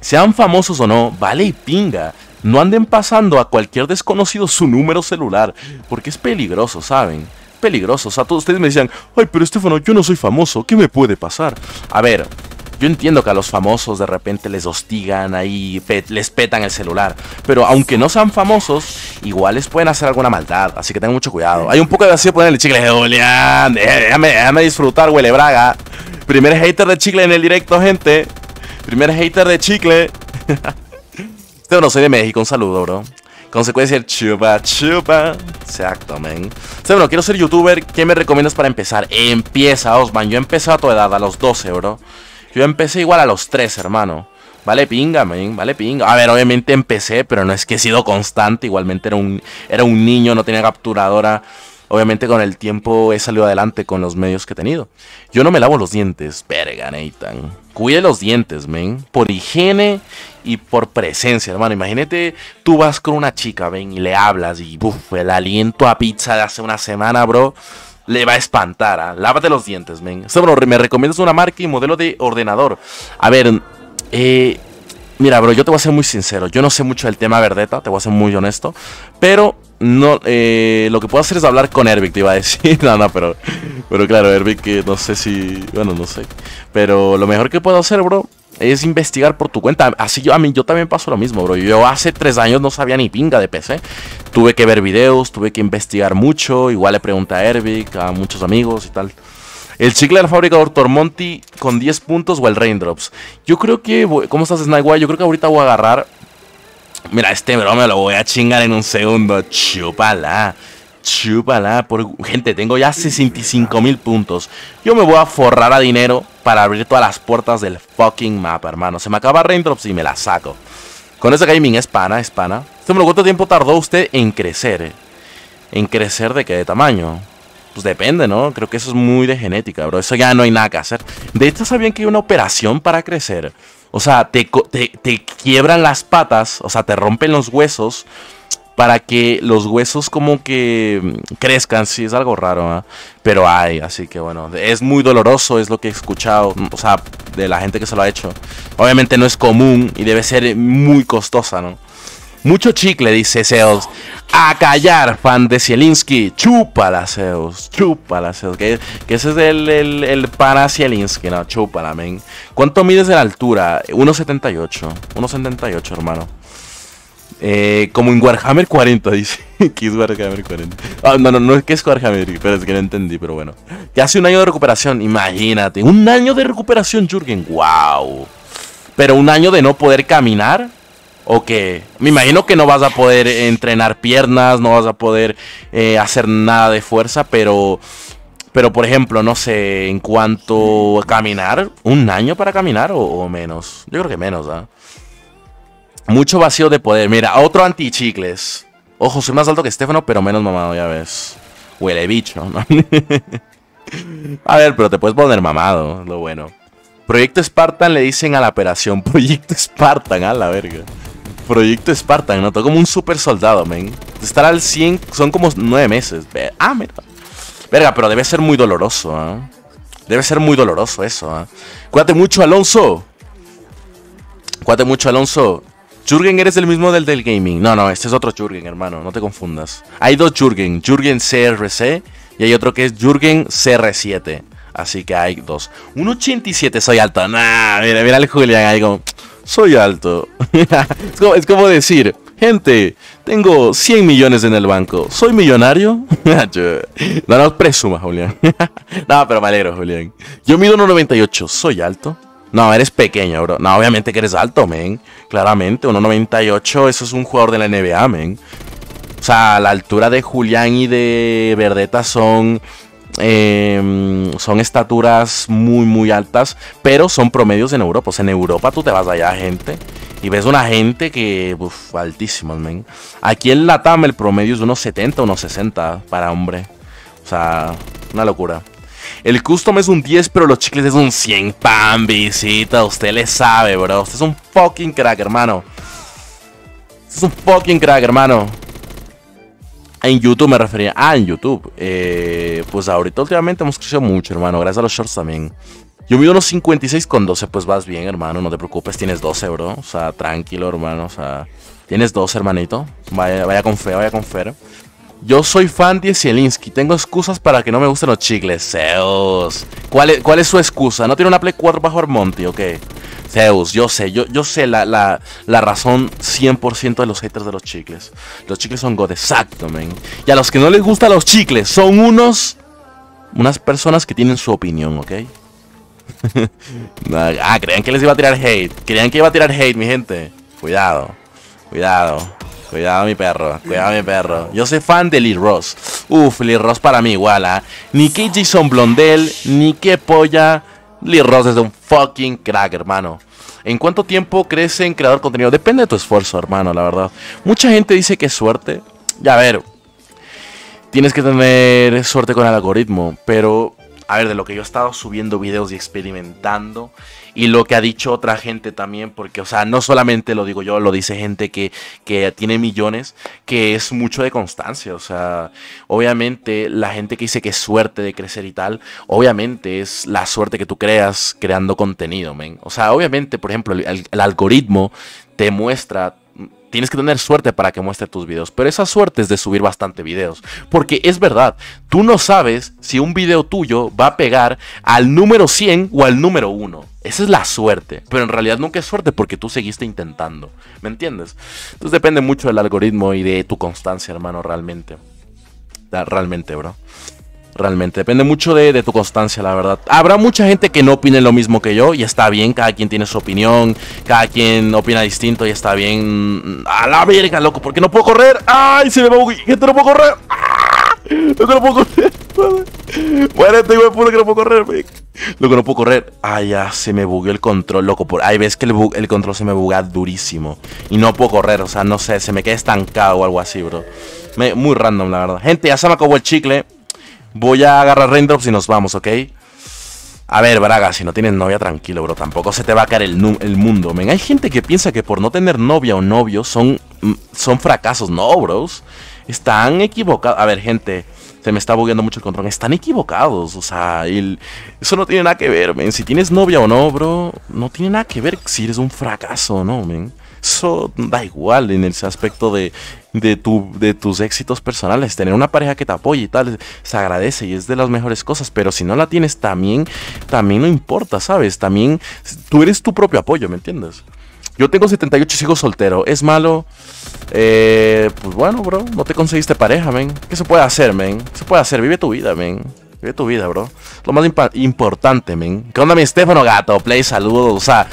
Sean famosos o no, vale y pinga. No anden pasando a cualquier desconocido su número celular, porque es peligroso, ¿saben? Peligroso. O sea, todos ustedes me decían, ay, pero Estefano, yo no soy famoso, ¿qué me puede pasar? A ver, yo entiendo que a los famosos de repente les hostigan ahí, les petan el celular, pero aunque no sean famosos, igual les pueden hacer alguna maldad, así que tengan mucho cuidado. Hay un poco de vacío, ponerle chicle, eh, déjame, déjame disfrutar, huele braga. Primer hater de chicle en el directo, gente. Primer hater de chicle. Este no soy de México, un saludo, bro. Consecuencia chupa chupa. Exacto, men. Este, o quiero ser youtuber. ¿Qué me recomiendas para empezar? Empieza, Osman. Yo empecé a tu edad, a los 12, bro. Yo empecé igual a los tres, hermano. Vale pinga, men, vale pinga. A ver, obviamente empecé, pero no es que he sido constante. Igualmente era un, era un niño, no tenía capturadora. Obviamente con el tiempo he salido adelante con los medios que he tenido. Yo no me lavo los dientes, verga, Nathan. Cuide los dientes, men. Por higiene y por presencia, hermano. Imagínate, tú vas con una chica, ven, y le hablas y, uff, el aliento a pizza de hace una semana, bro le va a espantar. lava ¿ah? Lávate los dientes, men. O me recomiendas una marca y modelo de ordenador. A ver, eh, mira, bro, yo te voy a ser muy sincero. Yo no sé mucho del tema Verdeta, te voy a ser muy honesto. Pero no, eh, lo que puedo hacer es hablar con Ervic, te iba a decir. no, no, pero, pero claro, Ervic, eh, no sé si. Bueno, no sé. Pero lo mejor que puedo hacer, bro, es investigar por tu cuenta. Así yo, a mí, yo también paso lo mismo, bro. Yo hace tres años no sabía ni pinga de PC. Tuve que ver videos, tuve que investigar mucho. Igual le pregunté a Ervic, a muchos amigos y tal. ¿El chicle del fabricador Tormonti con 10 puntos o el Raindrops? Yo creo que. ¿Cómo estás, Snagua? Yo creo que ahorita voy a agarrar. Mira, este bro me lo voy a chingar en un segundo. Chúpala. Chúpala. Por... Gente, tengo ya 65 mil puntos. Yo me voy a forrar a dinero para abrir todas las puertas del fucking mapa, hermano. Se me acaba Raindrops y me la saco. Con ese gaming es pana, es pana. Este ¿cuánto tiempo tardó usted en crecer? ¿En crecer de qué de tamaño? Pues depende, ¿no? Creo que eso es muy de genética, bro. Eso ya no hay nada que hacer. De hecho, ¿sabían que hay una operación para crecer? O sea, te, te, te quiebran las patas, o sea, te rompen los huesos para que los huesos como que mm, crezcan, sí, es algo raro, ¿ah? pero hay, así que bueno, es muy doloroso, es lo que he escuchado, mm, o sea, de la gente que se lo ha hecho. Obviamente no es común y debe ser muy costosa, ¿no? Mucho chicle, dice Zeus. A callar, fan de Zielinski. Chúpala, Zeus. Chúpala, Zeus. Que, ese es el, el, para Zielinski, ¿no? Chúpala, men. ¿Cuánto mides de la altura? 1,78. 1,78, hermano. Eh, como en Warhammer 40, dice. ¿Qué es Warhammer 40? Ah, no, no, no es que es Warhammer, pero es que no entendí, pero bueno. Ya hace un año de recuperación, imagínate. Un año de recuperación, Jürgen. ¡Wow! Pero un año de no poder caminar. ¿O qué? Me imagino que no vas a poder entrenar piernas, no vas a poder eh, hacer nada de fuerza, pero. Pero por ejemplo, no sé, en cuanto caminar, un año para caminar o, menos. Yo creo que menos, ¿ah? Mucho vacío de poder. Mira, otro antichicles. Ojo, soy más alto que Stefano, pero menos mamado, ya ves. Huele bicho, ¿no? a ver, pero te puedes poner mamado, lo bueno. Proyecto Spartan le dicen a la operación. Proyecto Spartan, a la verga. Proyecto Spartan, notó como un super soldado, men. Estar al 100 son como 9 meses. Ah, mira. Verga, pero debe ser muy doloroso, ¿eh? Debe ser muy doloroso eso, ¿eh? Cuídate mucho, Alonso. cuate mucho, Alonso. Jürgen, eres el mismo del del gaming. No, no, este es otro Jürgen, hermano, no te confundas. Hay dos Jürgen. Jürgen CRC y hay otro que es Jürgen CR7. Así que hay dos. Un 87, soy alto. Nah, mira, mira el Julian ahí como, soy alto. es, como, decir, gente, tengo 100 millones en el banco. ¿Soy millonario? no nos presuma, Julián. no, pero me alegro, Julián. Yo mido 1,98, soy alto. No, eres pequeño, bro. No, obviamente que eres alto, men. Claramente, 1.98, eso es un jugador de la NBA, men. O sea, la altura de Julián y de Verdeta son... Em, son estaturas muy, muy altas, pero son promedios en Europa. O sea, en Europa tú te vas allá, gente, y ves una gente que, uff, altísimos, men. Aquí en Latam el promedio es unos 70, unos 60 para hombre. O sea, una locura. El custom es un 10, pero los chicles es un 100. Pam, visita. Usted le sabe, bro. Usted es un fucking crack, hermano. Usted es un fucking crack, hermano. En YouTube me refería. Ah, en YouTube. Eh, pues ahorita últimamente hemos crecido mucho, hermano. Gracias a los shorts también. Yo mido unos 56 con 12. Pues vas bien, hermano. No te preocupes. Tienes 12, bro. O sea, tranquilo, hermano. O sea, tienes 12, hermanito. Vaya, con fe, vaya con fe. Yo soy fan de Zielinski. Tengo excusas para que no me gusten los chicles. Zeus. ¿Cuál es, su excusa? ¿No tiene una Play 4 bajo Armonte, ok Zeus, yo sé. Yo, sé la, la razón 100% de los haters de los chicles. Los chicles son God. Exacto, men. Y a los que no les gustan los chicles son unos... Unas personas que tienen su opinión, ¿ok? ah, creían que les iba a tirar hate. Creían que iba a tirar hate, mi gente. Cuidado. Cuidado. Cuidado mi perro, cuidado mi perro. Yo soy fan de Lee Ross. Uf, Lee Ross para mí igual, ¿ah? Ni que Jason Blondel, ni que polla. Lee Ross es un fucking crack, hermano. ¿En cuánto tiempo crees en creador contenido? Depende de tu esfuerzo, hermano, la verdad. Mucha gente dice que es suerte. Ya ver. Tienes que tener suerte con el algoritmo, pero a ver, de lo que yo he estado subiendo videos y experimentando y lo que ha dicho otra gente también, porque, o sea, no solamente lo digo yo, lo dice gente que, tiene millones, que es mucho de constancia, o sea, obviamente la gente que dice que es suerte de crecer y tal, obviamente es la suerte que tú creas creando contenido, men. O sea, obviamente, por ejemplo, el algoritmo te muestra tienes que tener suerte para que muestre tus videos, pero esa suerte es de subir bastante videos, porque es verdad, tú no sabes si un video tuyo va a pegar al número 100 o al número 1. Esa es la suerte, pero en realidad nunca es suerte porque tú seguiste intentando, ¿me entiendes? Entonces depende mucho del algoritmo y de tu constancia, hermano, realmente. Realmente, bro realmente. Depende mucho de, tu constancia, la verdad. Habrá mucha gente que no opine lo mismo que yo y está bien, cada quien tiene su opinión, cada quien opina distinto y está bien. A la verga, loco, porque no puedo correr. ¡Ay, se me va a ¡Gente, no puedo correr! ¡Ah! ¡No puedo correr! Muérete, güey, que no puedo correr, wey. Loco, no puedo correr. Ay, ah, ya, se me bugueó el control, loco. Por... Ahí ves que el, control se me buga durísimo. Y no puedo correr, o sea, no sé, se me queda estancado o algo así, bro. muy random, la verdad. Gente, ya se me acabó el chicle. Voy a agarrar raindrops y nos vamos, ¿ok? A ver, Braga, si no tienes novia, tranquilo, bro. Tampoco se te va a caer el, el mundo, men. Hay gente que piensa que por no tener novia o novio son, mm, son fracasos. No, bros. Están equivocados. A ver, gente. Se me está bugueando mucho el control. Están equivocados. O sea, eso no tiene nada que ver, men. Si tienes novia o no, bro. No tiene nada que ver si eres un fracaso o no, men. Eso da igual en ese aspecto de, de, tu, de tus éxitos personales. Tener una pareja que te apoye y tal, se agradece y es de las mejores cosas. Pero si no la tienes, también, también no importa, ¿sabes? También tú eres tu propio apoyo, ¿me entiendes? Yo tengo 78 hijos soltero. ¿Es malo? Eh, pues bueno, bro. No te conseguiste pareja, men. ¿Qué se puede hacer, men? ¿Qué se puede hacer? Vive tu vida, men. Vive tu vida, bro. Lo más importante, men. ¿Qué onda, mi Estefano Gato? Play, saludos. O sea,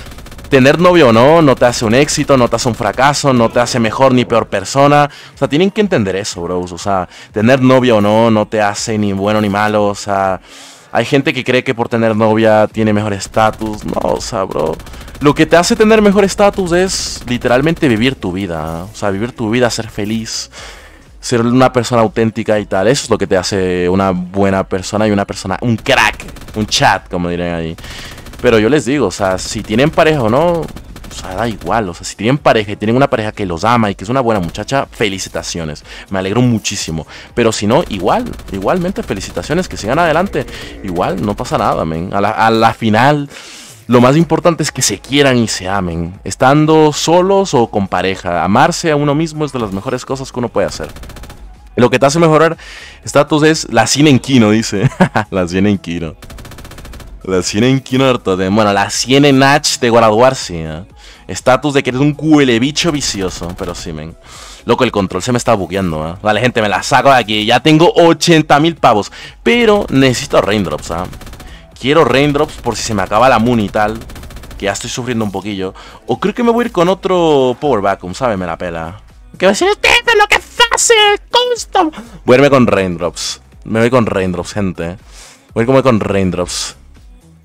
tener novio o no no te hace un éxito, no te hace un fracaso, no te hace mejor ni peor persona. O sea, tienen que entender eso, bros. O sea, tener novia o no no te hace ni bueno ni malo. O sea, hay gente que cree que por tener novia tiene mejor estatus. No, o sea, bro. Lo que te hace tener mejor estatus es literalmente vivir tu vida. O sea, vivir tu vida, ser feliz, ser una persona auténtica y tal. Eso es lo que te hace una buena persona y una persona, un crack, un chat, como dirían ahí. Pero yo les digo, o sea, si tienen pareja o no, o sea, da igual. O sea, si tienen pareja y tienen una pareja que los ama y que es una buena muchacha, felicitaciones. Me alegro muchísimo. Pero si no, igual, igualmente felicitaciones, que sigan adelante. Igual, no pasa nada, men. A la, final, lo más importante es que se quieran y se amen. Estando solos o con pareja, amarse a uno mismo es de las mejores cosas que uno puede hacer. Lo que te hace mejorar estatus es la cine en kino, dice. la cine en kino. La en Inquinorto, de, bueno, la en H de Guaraduar, ¿eh? Estatus ¿eh? de que eres un bicho vicioso, pero sí, men. Loco, el control se me está bugueando, ¿eh? Vale, gente, me la saco de aquí. Ya tengo 80.000 pavos, pero necesito raindrops, ¿eh? Quiero raindrops por si se me acaba la muni y tal. Que ya estoy sufriendo un poquillo. O creo que me voy a ir con otro Power Vacuum, ¿sabes? Me la pela. Que va a decir, lo que hace, custom. Voy a irme con raindrops. Me voy con raindrops, gente. Voy a irme con raindrops.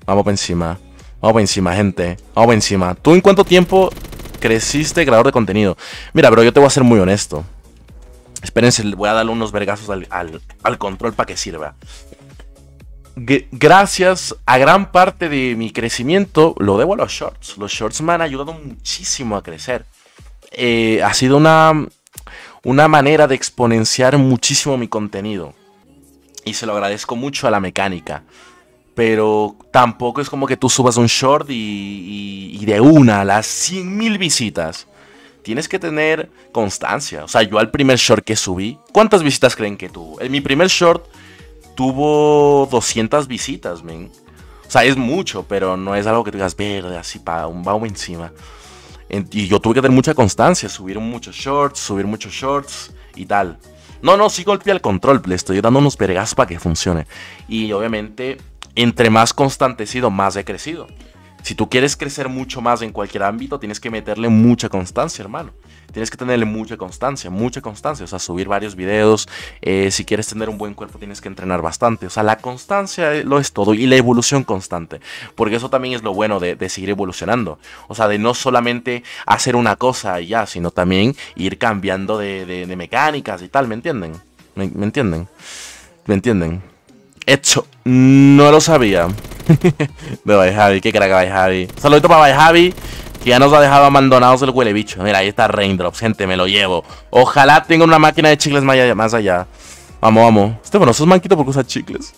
Vamos para encima. Vamos para encima, gente. Vamos para encima. ¿Tú en cuánto tiempo creciste creador de contenido? Mira, pero yo te voy a ser muy honesto. Espérense, voy a darle unos vergazos al, control para que sirva. gracias a gran parte de mi crecimiento lo debo a los shorts. Los shorts me han ayudado muchísimo a crecer. Eh, ha sido una, una manera de exponenciar muchísimo mi contenido. Y se lo agradezco mucho a la mecánica pero tampoco es como que tú subas un short y, y, de una a las 100.000 mil visitas. Tienes que tener constancia. O sea, yo al primer short que subí, ¿cuántas visitas creen que tuvo? En mi primer short tuvo 200 visitas, men. O sea, es mucho, pero no es algo que digas verde, así para un baume encima. y yo tuve que tener mucha constancia, subir muchos shorts, subir muchos shorts y tal. No, no, sí golpeé el control, le estoy dando unos peregas para que funcione. Y obviamente entre más constante he sido, más he crecido. Si tú quieres crecer mucho más en cualquier ámbito, tienes que meterle mucha constancia, hermano. Tienes que tenerle mucha constancia, mucha constancia. O sea, subir varios videos. Eh, si quieres tener un buen cuerpo, tienes que entrenar bastante. O sea, la constancia eh, lo es todo y la evolución constante. Porque eso también es lo bueno de, seguir evolucionando. O sea, de no solamente hacer una cosa y ya, sino también ir cambiando de, mecánicas y tal. ¿Me entienden? ¿Me, me entienden? me entienden? hecho, no lo sabía. de By Javi, qué crack By Javi. Saludito para By Javi, que ya nos ha dejado abandonados el huele bicho. Mira, ahí está Raindrops, gente, me lo llevo. Ojalá tenga una máquina de chicles más allá. Vamos, vamos. Este bueno, sos manquito porque usa chicles.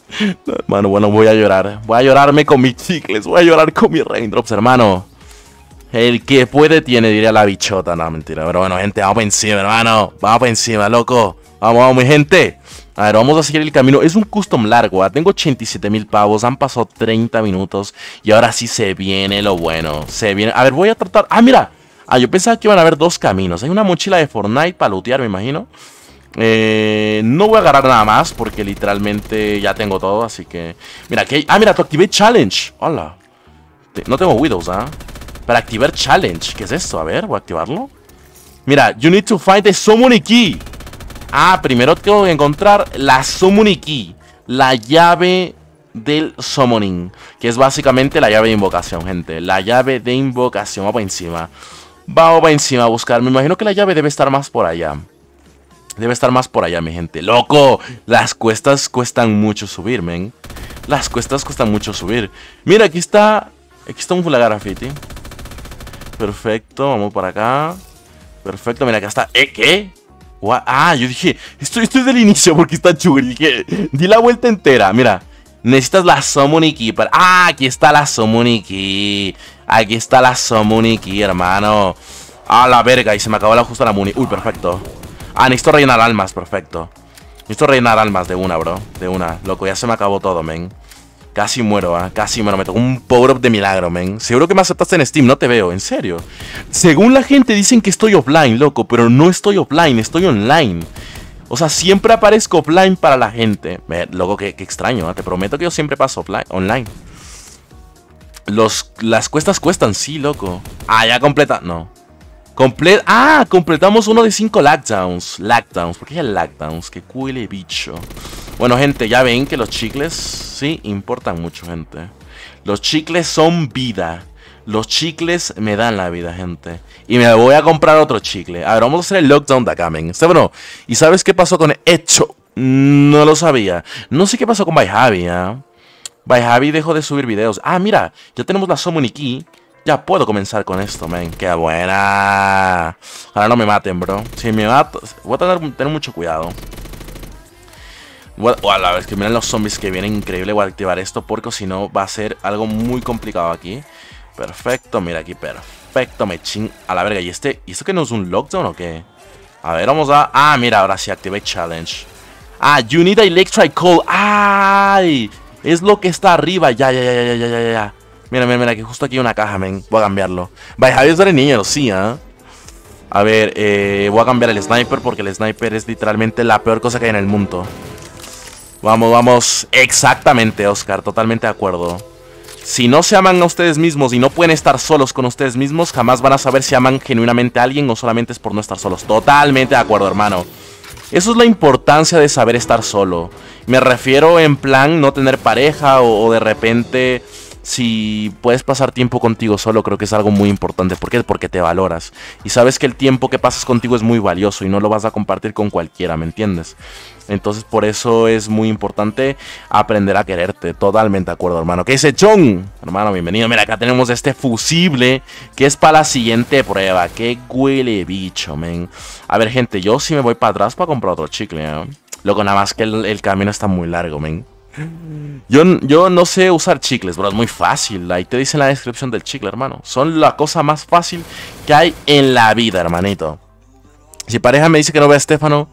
Bueno, hermano, bueno, voy a llorar. Voy a llorarme con mis chicles. Voy a llorar con mis raindrops, hermano. El que puede tiene, diría la bichota. No, mentira. Pero bueno, gente, vamos para encima, hermano. Vamos para encima, loco. Vamos, vamos, mi gente. A ver, vamos a seguir el camino. Es un custom largo, ¿ah? tengo 87 mil pavos, han pasado 30 minutos y ahora sí se viene lo bueno. Se viene... A ver, voy a tratar... ¡Ah, mira! Ah, yo pensaba que iban a haber dos caminos. Hay una mochila de Fortnite para lootear, me imagino. Eh, no voy a agarrar nada más porque literalmente ya tengo todo, así que... Mira, que... Ah, mira, tu activé Challenge. Hola. No tengo Widows, ¿ah? Para activar Challenge. ¿Qué es esto? A ver, voy a activarlo. Mira, you need to find the summoning Key. Ah, primero tengo que encontrar la Summoning La llave del Summoning. Que es básicamente la llave de invocación, gente. La llave de invocación. Vamos para encima. Vamos para encima a buscar. Me imagino que la llave debe estar más por allá. Debe estar más por allá, mi gente. ¡Loco! Las cuestas cuestan mucho subir, men. Las cuestas cuestan mucho subir. Mira, aquí está... Aquí está un Fulagarafiti. Perfecto, vamos para acá. Perfecto, mira, acá está. ¿Eh, ¿Qué? Ah, yo dije, esto, es del inicio porque está chulo. Dije, di la vuelta entera. Mira, necesitas la Somuniki Ah, aquí está la Somuniki. Aquí está la Somuniki, hermano. A la verga, y se me acabó la justa la Muni. Uy, perfecto. Ah, necesito rellenar almas, perfecto. Necesito rellenar almas de una, bro. De una. Loco, ya se me acabó todo, men. Casi muero, ¿ah? Casi muero. Me tocó un power up de milagro, men. Seguro que me aceptaste en Steam, no te veo, en serio. Según la gente dicen que estoy offline, loco, pero no estoy offline, estoy online. O sea, siempre aparezco offline para la gente. loco, qué, extraño, ¿ah? te prometo que yo siempre paso offline, online. Los, las cuestas cuestan, sí, loco. Ah, ya completa. No, ah, completamos uno de cinco lockdowns. Lockdowns, ¿por qué hay lockdowns? Que cuele bicho. Bueno, gente, ya ven que los chicles sí importan mucho, gente. Los chicles son vida. Los chicles me dan la vida, gente. Y me voy a comprar otro chicle. A ver, vamos a hacer el lockdown de acá, men. Bueno, ¿y sabes qué pasó con Hecho? No lo sabía. No sé qué pasó con By Javi, ¿eh? ¿ah? By Javi dejó de subir videos. Ah, mira, ya tenemos la summoning Key. Ya puedo comenzar con esto, men. ¡Qué buena! Ahora no me maten, bro. Si me mato... Voy a tener, mucho cuidado. Bueno, a, la vez que miren los zombies que vienen. Increíble. Voy a activar esto porque si no va a ser algo muy complicado aquí. Perfecto. Mira aquí, perfecto. Me ching... A la verga. ¿Y este? ¿Y esto que no es un lockdown o qué? A ver, vamos a... Ah, mira, ahora sí. activé challenge. Ah, you need electric call. ¡Ay! Es lo que está arriba. Ya, ya, ya, ya, ya, ya, ya. Mira, mira, mira, que justo aquí hay una caja, men. Voy a cambiarlo. Vaya, Javier de niño, sí, ¿eh? A ver, eh, voy a cambiar el sniper porque el sniper es literalmente la peor cosa que hay en el mundo. Vamos, vamos. Exactamente, Oscar. Totalmente de acuerdo. Si no se aman a ustedes mismos y no pueden estar solos con ustedes mismos, jamás van a saber si aman genuinamente a alguien o solamente es por no estar solos. Totalmente de acuerdo, hermano. Eso es la importancia de saber estar solo. Me refiero en plan no tener pareja o de repente si puedes pasar tiempo contigo solo, creo que es algo muy importante. ¿Por qué? Porque te valoras. Y sabes que el tiempo que pasas contigo es muy valioso y no lo vas a compartir con cualquiera, ¿me entiendes? Entonces por eso es muy importante aprender a quererte. Totalmente de acuerdo, hermano. ¿Qué dice John? Hermano, bienvenido. Mira, acá tenemos este fusible que es para la siguiente prueba. Qué huele bicho, men. A ver, gente, yo sí me voy para atrás para comprar otro chicle. ¿eh? Loco, nada más que el camino está muy largo, men. Yo, yo no sé usar chicles, bro. Es muy fácil. Ahí te dice en la descripción del chicle, hermano. Son la cosa más fácil que hay en la vida, hermanito. Si pareja me dice que no vea a Estefano,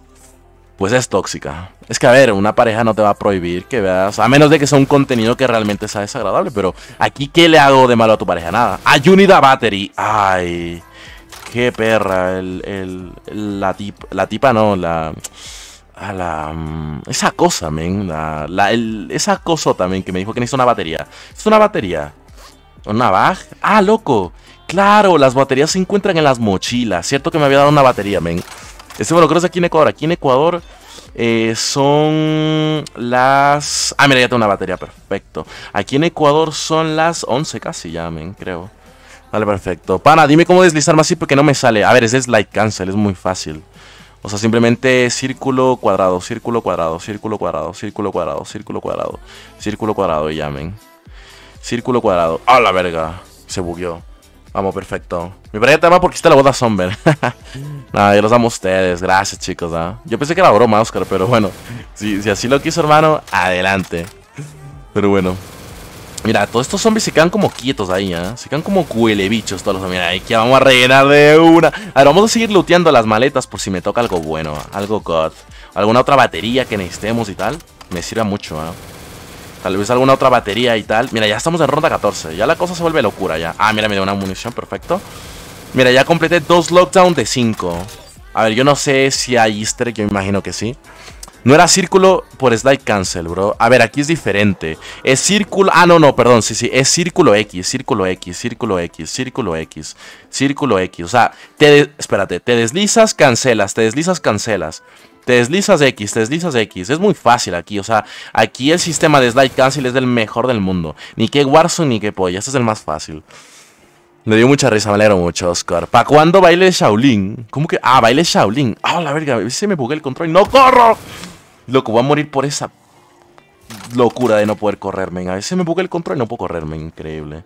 pues es tóxica. Es que, a ver, una pareja no te va a prohibir que veas, a menos de que sea un contenido que realmente sea desagradable, pero aquí, ¿qué le hago de malo a tu pareja? Nada. Ayunida Battery. Ay, qué perra. El, la, la tipa no, la a la. Mm, esa cosa, men. La, esa cosa también que me dijo que necesita una batería. Es una batería. ¿Una bag? Ah, loco. Claro, las baterías se encuentran en las mochilas. Cierto que me había dado una batería, men. Este bueno creo que es aquí en Ecuador. Aquí en Ecuador eh, son las. Ah, mira, ya tengo una batería, perfecto. Aquí en Ecuador son las 11 casi ya, men, creo. Vale, perfecto. Pana, dime cómo deslizar más así porque no me sale. A ver, ese es like cancel, es muy fácil. O sea, simplemente círculo cuadrado, círculo cuadrado, círculo cuadrado, círculo cuadrado, círculo cuadrado, círculo cuadrado y llamen. Círculo cuadrado. ¡A la verga! Se bugueó. Vamos, perfecto. Mi pareja te ama porque está la boda Somber. Nada, yo los amo a ustedes. Gracias, chicos. Ah. Yo pensé que era broma, Oscar, pero bueno. si así lo quiso, hermano, adelante. Pero bueno. Mira, todos estos zombies se quedan como quietos ahí, ¿eh? Se quedan como bichos todos los Mira, aquí vamos a rellenar de una. A ver, vamos a seguir looteando las maletas por si me toca algo bueno, ¿ah? algo god. Alguna otra batería que necesitemos y tal. Me sirve mucho, ¿eh? Tal vez alguna otra batería y tal. Mira, ya estamos en ronda 14. Ya la cosa se vuelve locura ya. Ah, mira, me dio una munición, perfecto. Mira, ya completé dos lockdown de 5. A ver, yo no sé si hay easter, yo imagino que sí. No era círculo por slide cancel, bro. A ver, aquí es diferente. Es círculo. Ah, no, no, perdón. Sí, sí. Es círculo X, círculo X, círculo X, círculo X, círculo X. O sea, te espérate, te deslizas, cancelas, te deslizas, cancelas. Te deslizas X, te deslizas X. Es muy fácil aquí. O sea, aquí el sistema de slide cancel es del mejor del mundo. Ni que Warzone ni que polla. Este es el más fácil. Me dio mucha risa, me alegro mucho, Oscar. ¿Para cuándo baile Shaolin? ¿Cómo que? Ah, baile Shaolin. Ah, la verga, se me bugué el control. ¡No corro! Loco, voy a morir por esa locura de no poder correr, men. A veces me buque el control y no puedo correr, Increíble.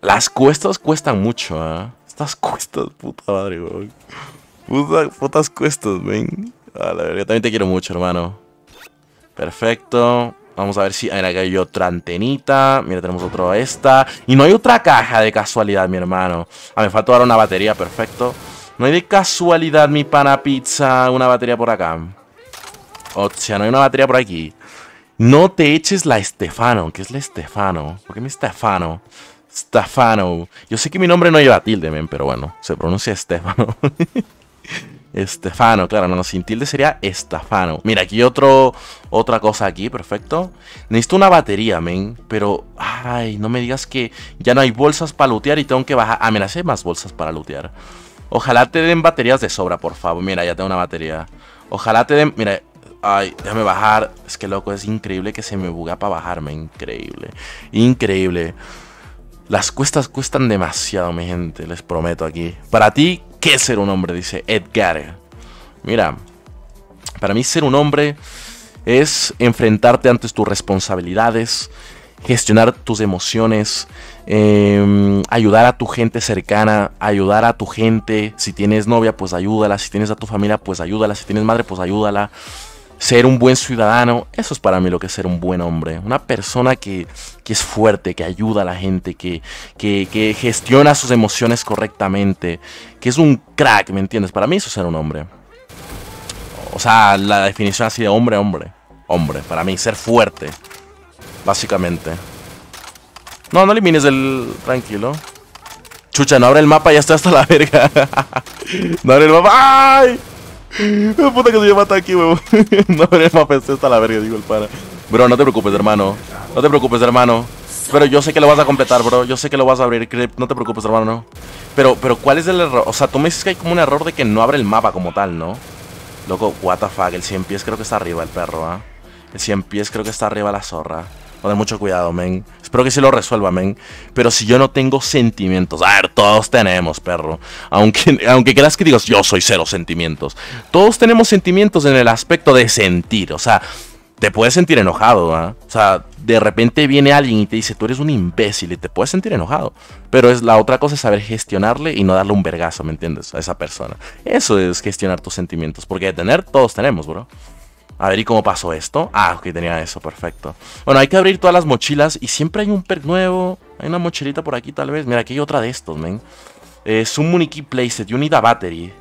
Las cuestas cuestan mucho, ¿eh? Estas cuestas, puta madre, weón. putas cuestas, men. A la verdad, también te quiero mucho, hermano. Perfecto. Vamos a ver si... A ver, acá hay otra antenita. Mira, tenemos otra esta. Y no hay otra caja de casualidad, mi hermano. Ah, me falta ahora una batería, perfecto. No hay de casualidad, mi pana pizza, una batería por acá. O sea, no hay una batería por aquí. No te eches la Stefano, ¿Qué es la Estefano? ¿Por qué mi Estefano? Stefano. Yo sé que mi nombre no lleva tilde, men, pero bueno, se pronuncia Estefano. Estefano, claro, no, sin tilde sería Stefano. Mira, aquí otro, otra cosa aquí, perfecto. Necesito una batería, men, pero, ay, no me digas que ya no hay bolsas para lootear y tengo que bajar. Ah, mira, sí hay más bolsas para lootear. Ojalá te den baterías de sobra, por favor. Mira, ya tengo una batería. Ojalá te den, mira, Ay, déjame bajar. Es que loco, es increíble que se me buga para bajarme. Increíble. Increíble. Las cuestas cuestan demasiado, mi gente. Les prometo aquí. Para ti, ¿qué es ser un hombre? Dice Edgar. Mira, para mí ser un hombre es enfrentarte ante tus responsabilidades, gestionar tus emociones, em, ayudar a tu gente cercana, ayudar a tu gente. Si tienes novia, pues ayúdala. Si tienes a tu familia, pues ayúdala. Si tienes madre, pues ayúdala. Ser un buen ciudadano, eso es para mí lo que es ser un buen hombre. Una persona que, es fuerte, que ayuda a la gente, que, que, gestiona sus emociones correctamente, que es un crack, ¿me entiendes? Para mí eso es ser un hombre. O sea, la definición así de hombre, hombre. Hombre, para mí, ser fuerte. Básicamente. No, no elimines el... Tranquilo. Chucha, no abre el mapa, ya está hasta la verga. no abre el mapa. ¡Ay! Puta que se llama aquí, weón. no el más pues, está la verga, digo el para. Bro, no te preocupes, hermano. No te preocupes, hermano. Pero yo sé que lo vas a completar, bro. Yo sé que lo vas a abrir, No te preocupes, hermano, no. Pero, pero, ¿cuál es el error? O sea, tú me dices que hay como un error de que no abre el mapa como tal, ¿no? Loco, what the fuck. El 100 pies creo que está arriba el perro, ¿ah? El 100 pies creo que está arriba la zorra mucho cuidado, men. Espero que se lo resuelva, men. Pero si yo no tengo sentimientos. A ver, todos tenemos, perro. Aunque, aunque creas que digas, yo soy cero sentimientos. Todos tenemos sentimientos en el aspecto de sentir. O sea, te puedes sentir enojado, ¿eh? O sea, de repente viene alguien y te dice, tú eres un imbécil y te puedes sentir enojado. Pero es la otra cosa es saber gestionarle y no darle un vergazo, ¿me entiendes? A esa persona. Eso es gestionar tus sentimientos. Porque de tener, todos tenemos, bro. A ver, ¿y cómo pasó esto? Ah, ok, tenía eso, perfecto. Bueno, hay que abrir todas las mochilas y siempre hay un perk nuevo. Hay una mochilita por aquí, tal vez. Mira, aquí hay otra de estos, men. Es un Muniki Playset. You need a battery.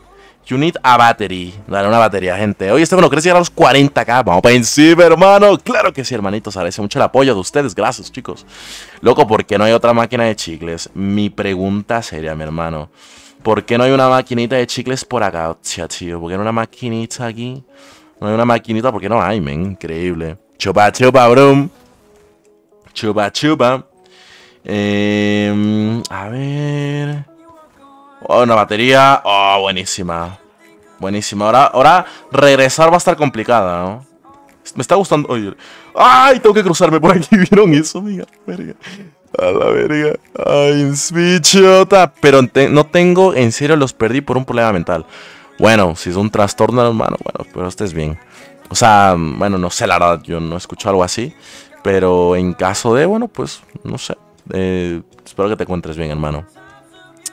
You need a battery. Dale una batería, gente. Oye, este bueno, llegar a los 40k. Vamos para encima, hermano. Claro que sí, hermanitos. Agradece mucho el apoyo de ustedes. Gracias, chicos. Loco, ¿por qué no hay otra máquina de chicles? Mi pregunta sería, mi hermano. ¿Por qué no hay una maquinita de chicles por acá? Tío, ¿por qué no hay una maquinita aquí? No hay una maquinita porque no hay, men. Increíble. Chupa, chupa, brum Chupa, chupa. Em, a ver. Oh, una batería. Oh, buenísima. Buenísima. Ahora, ahora regresar va a estar complicada, ¿no? Me está gustando. ¡Ay! Tengo que cruzarme por aquí. ¿Vieron eso, amiga? Verga. A la verga. Ay, bichota. Pero no tengo, en serio, los perdí por un problema mental. Bueno, si es un trastorno hermano, bueno, pero estés bien. O sea, bueno, no sé, la verdad, yo no escucho algo así. Pero en caso de, bueno, pues, no sé. Eh, espero que te encuentres bien, hermano.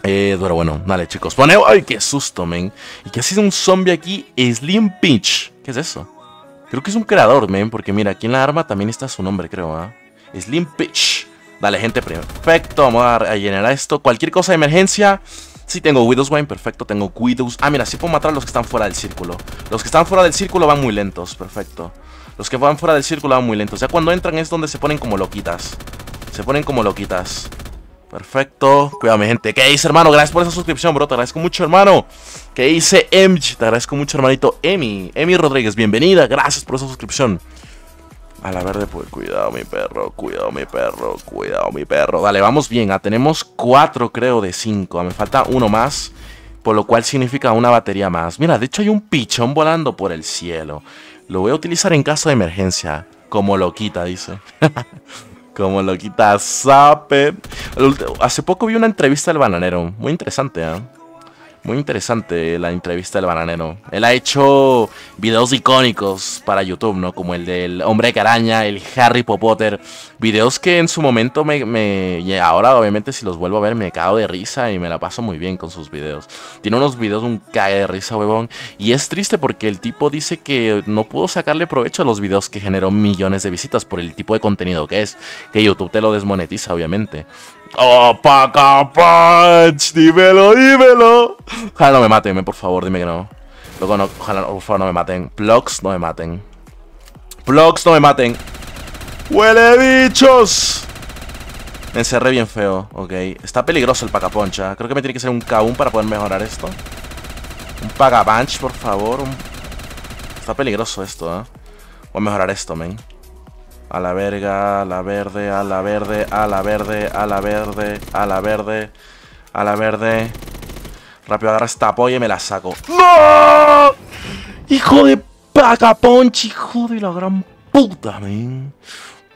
Eh, bueno, dale, chicos. Pone. ¡Ay, qué susto, men! ¿Y qué ha sido un zombie aquí? Slim Peach. ¿Qué es eso? Creo que es un creador, men. Porque mira, aquí en la arma también está su nombre, creo, ¿ah? Slim Peach. Dale, gente, perfecto. Vamos a, a esto. Cualquier cosa de emergencia. Sí, tengo Widows, Wine perfecto, tengo Widows. Ah, mira, sí puedo matar a los que están fuera del círculo. Los que están fuera del círculo van muy lentos, perfecto. Los que van fuera del círculo van muy lentos. Ya cuando entran es donde se ponen como loquitas. Se ponen como loquitas. Perfecto. Cuídame, gente. ¿Qué dice, hermano? Gracias por esa suscripción, bro. Te agradezco mucho, hermano. ¿Qué dice Emj? Te agradezco mucho, hermanito Emi. Emi Rodríguez, bienvenida. Gracias por esa suscripción. A la verde, pues cuidado mi perro, cuidado mi perro, cuidado mi perro. Vale, vamos bien. Ah, tenemos cuatro, creo, de cinco. Ah, me falta uno más, por lo cual significa una batería más. Mira, de hecho hay un pichón volando por el cielo. Lo voy a utilizar en caso de emergencia. Como lo quita, dice. Como lo quita Hace poco vi una entrevista del bananero. Muy interesante, ¿eh? Muy interesante la entrevista del bananero. Él ha hecho videos icónicos para YouTube, ¿no? Como el del hombre caraña, el Harry Potter videos que en su momento me, y ahora obviamente si los vuelvo a ver me cago de risa y me la paso muy bien con sus videos. Tiene unos videos un cae de risa, huevón, y es triste porque el tipo dice que no pudo sacarle provecho a los videos que generó millones de visitas por el tipo de contenido que es, que YouTube te lo desmonetiza obviamente. Oh, Paca Punch, dímelo, dímelo. Ojalá no me maten, por favor, dime que no. Luego no, ojalá, por favor, no me maten. Plugs, no me maten. Plugs, no me maten. ¡Huele bichos! Me encerré bien feo, ok. Está peligroso el Pagaponcha. Creo que me tiene que ser un K1 para poder mejorar esto. Un Bunch, por favor. Está peligroso esto, ¿eh? Voy a mejorar esto, men. A la verga, a la verde, a la verde, a la verde, a la verde, a la verde, a la verde. Rápido, agarra esta polla y me la saco. ¡No! ¡Hijo de Pagaponch! ¡Hijo de la gran puta, men!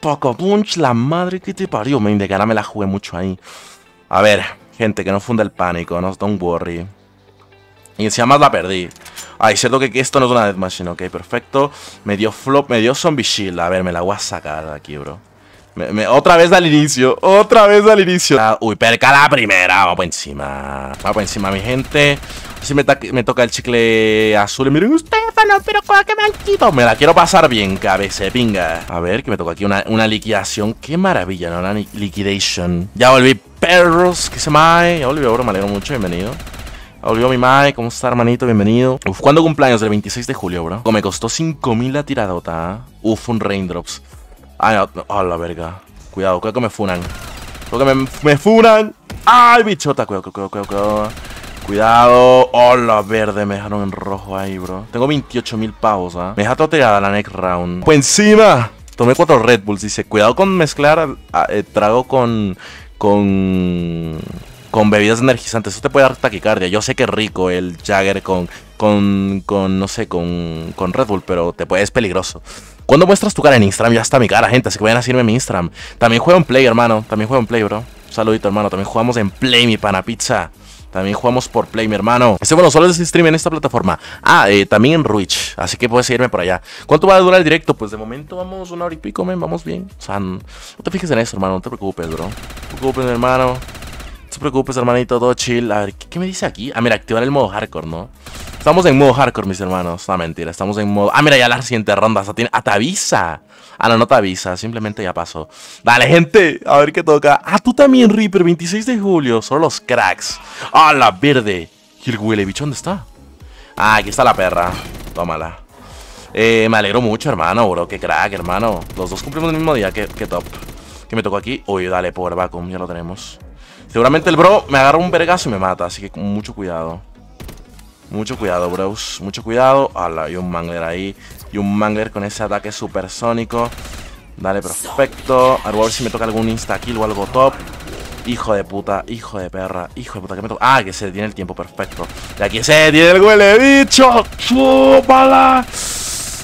Poco Punch, la madre que te parió. Me indicará, me la jugué mucho ahí. A ver, gente, que no funda el pánico, no don't worry. Y encima más la perdí. Ay, cierto que esto no es una Death Machine, ok, perfecto. Me dio flop, me dio Zombie Shield. A ver, me la voy a sacar de aquí, bro otra vez al inicio, otra vez al inicio ah, Uy, perca la primera, vamos por encima Vamos por encima, mi gente Si me, toca el chicle azul Miren ustedes, pero con que maldito Me la quiero pasar bien, cabeza pinga A ver, que me toca aquí una, liquidación Qué maravilla, ¿no? Una liquidation Ya volví, perros, ¿qué se mae Ya volví, bro, me alegro mucho, bienvenido volvió mi madre, ¿cómo está, hermanito? Bienvenido. Uf, ¿cuándo cumpleaños? El 26 de julio, bro. Me costó 5000 la tiradota. ¿ah? Uf, un raindrops. Ay, no, la verga. Cuidado, cuidado que me funan. Cuidado que me, me funan. Ay, bichota. Cuidado, cuidado, cuidado, cuidado. Cuidado. Oh, la verde. Me dejaron en rojo ahí, bro. Tengo 28.000 pavos, ¿ah? Me deja toteada la next round. ¡Pues encima! Tomé cuatro Red Bulls. Dice, cuidado con mezclar ah, eh, trago con... Con con bebidas energizantes. Eso te puede dar taquicardia. Yo sé que rico el Jagger con, con, con no sé, con, con Red Bull, pero te puede, es peligroso. Cuando muestras tu cara en Instagram? Ya está mi cara, gente. Así que vayan a seguirme en mi Instagram. También juego en Play, hermano. También juego en Play, bro. saludito, hermano. También jugamos en Play, mi pana pizza. También jugamos por Play, mi hermano. Este, bueno, solo es stream en esta plataforma. Ah, eh, también en Ruich. Así que puedes seguirme por allá. ¿Cuánto va a durar el directo? Pues de momento vamos una hora y pico, men. Vamos bien. O sea, no te fijes en eso, hermano. No te preocupes, bro. No te preocupes, hermano. No te preocupes, hermanito, todo chill. A ver, ¿qué, me dice aquí? Ah, mira, activar el modo hardcore, ¿no? Estamos en modo hardcore, mis hermanos. No, mentira, estamos en modo... Ah, mira, ya la siguiente ronda. Hasta ¡Ah, te avisa! Ah, no, no te avisa. Simplemente ya pasó. Dale, gente. A ver qué toca. Ah, tú también, Reaper. 26 de julio. Son los cracks. ¡Ah, la verde! ¿Y el bicho dónde está? Ah, aquí está la perra. Tómala. Eh, me alegro mucho, hermano, bro. Qué crack, hermano. Los dos cumplimos el mismo día. Qué, top. ¿Qué me tocó aquí. Uy, dale, Power Vacuum. Ya lo tenemos. Seguramente el bro me agarra un vergazo y me mata, así que con mucho cuidado. Mucho cuidado, bros. Mucho cuidado. Ala, Hay un mangler ahí. Y un mangler con ese ataque supersónico. Dale, perfecto. A ver si me toca algún insta-kill o algo top. Hijo de puta, hijo de perra, hijo de puta que me toca. Ah, que se Tiene el tiempo, perfecto. Y aquí se ¡Tiene el huele bicho. pala!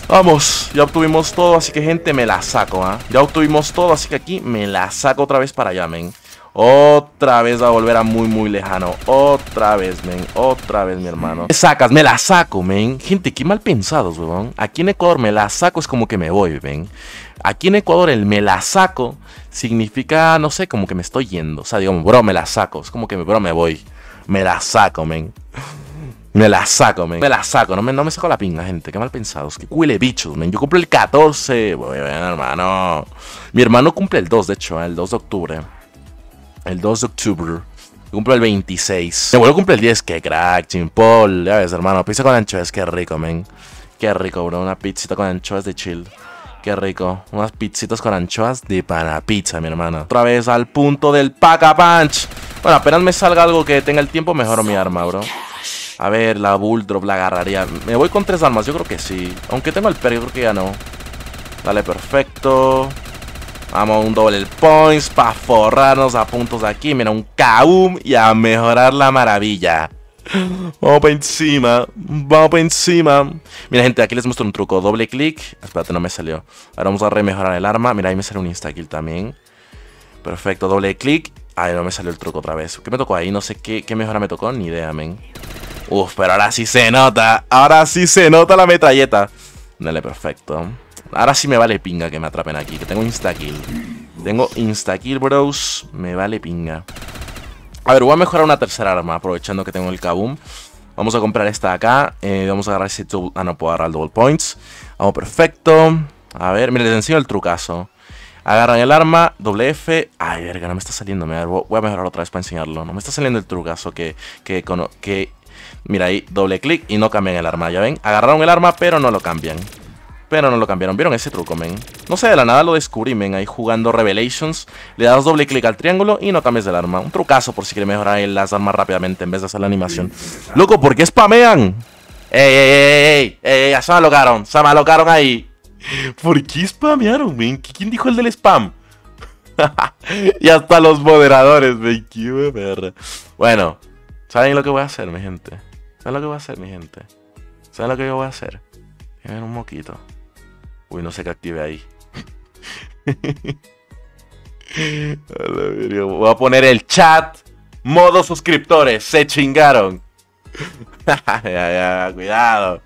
Vamos, ya obtuvimos todo, así que gente, me la saco, ¿ah? ¿eh? Ya obtuvimos todo, así que aquí me la saco otra vez para llamen. men. Otra vez va a volver a muy, muy lejano. Otra vez, men. Otra vez, mi hermano. Me sacas, me la saco, men. Gente, qué mal pensados, weón. Aquí en Ecuador me la saco es como que me voy, ven. Aquí en Ecuador el me la saco significa, no sé, como que me estoy yendo. O sea, digo, bro, me la saco. Es como que, bro, me voy. Me la saco, men. Me la saco, men. Me la saco. No me, no me saco la pinga, gente. Qué mal pensados. Qué huele bichos, men. Yo cumplo el 14. weón, hermano. Mi hermano cumple el 2, de hecho, el 2 de octubre el 2 de octubre. cumple el 26. vuelvo a cumple el 10. Qué crack, chimpol. Ya ves, hermano. Pizza con anchoas. Qué rico, men. Qué rico, bro. Una pizzita con anchoas de chill. Qué rico. Unas pizzitas con anchoas de para pizza, mi hermano. Otra vez al punto del paca punch. Bueno, apenas me salga algo que tenga el tiempo, mejoro mi arma, bro. A ver, la Bulldrop la agarraría. Me voy con tres armas, yo creo que sí. Aunque tengo el perro, creo que ya no. Dale, perfecto. Vamos a un doble points para forrarnos a puntos de aquí. Mira, un kaum y a mejorar la maravilla. Vamos para encima. Vamos para encima. Mira, gente, aquí les muestro un truco. Doble clic. Espérate, no me salió. Ahora vamos a remejorar el arma. Mira, ahí me sale un insta-kill también. Perfecto, doble clic. Ahí no me salió el truco otra vez. ¿Qué me tocó ahí? No sé qué, qué mejora me tocó. Ni idea, men. Uf, pero ahora sí se nota. Ahora sí se nota la metralleta. Dale, perfecto. Ahora sí me vale pinga que me atrapen aquí, que tengo insta-kill. Tengo insta-kill, bros. Me vale pinga. A ver, voy a mejorar una tercera arma, aprovechando que tengo el kaboom. Vamos a comprar esta de acá. Eh, vamos a agarrar ese Ah, no puedo agarrar el double points. Vamos, perfecto. A ver, miren, les enseño el trucazo. Agarran el arma, doble F. Ay, verga, no me está saliendo. Me voy a mejorar otra vez para enseñarlo. No me está saliendo el trucazo que, que, que Mira ahí, doble clic y no cambian el arma, ¿ya ven? Agarraron el arma, pero no lo cambian. Pero no lo cambiaron. ¿Vieron ese truco, men? No sé, de la nada lo descubrí, men. Ahí jugando Revelations. Le das doble clic al triángulo y no cambias el arma. Un trucazo por si quieres mejorar las armas rápidamente en vez de hacer la animación. Loco, ¿por qué spamean? ¡Ey, ey, ey, ey! ¡Ey, ya se malocaron! ¡Se malocaron ahí! ¿Por qué spamearon, men? ¿Quién dijo el del spam? y hasta los moderadores, men. ¡Qué perra! Bueno, ¿saben lo que voy a hacer, mi gente? ¿Saben lo que voy a hacer, mi gente? ¿Saben lo que yo voy a hacer? Voy a ver un moquito. Uy, no sé qué active ahí. Voy a poner el chat. Modo suscriptores, se chingaron. ya, ya, cuidado.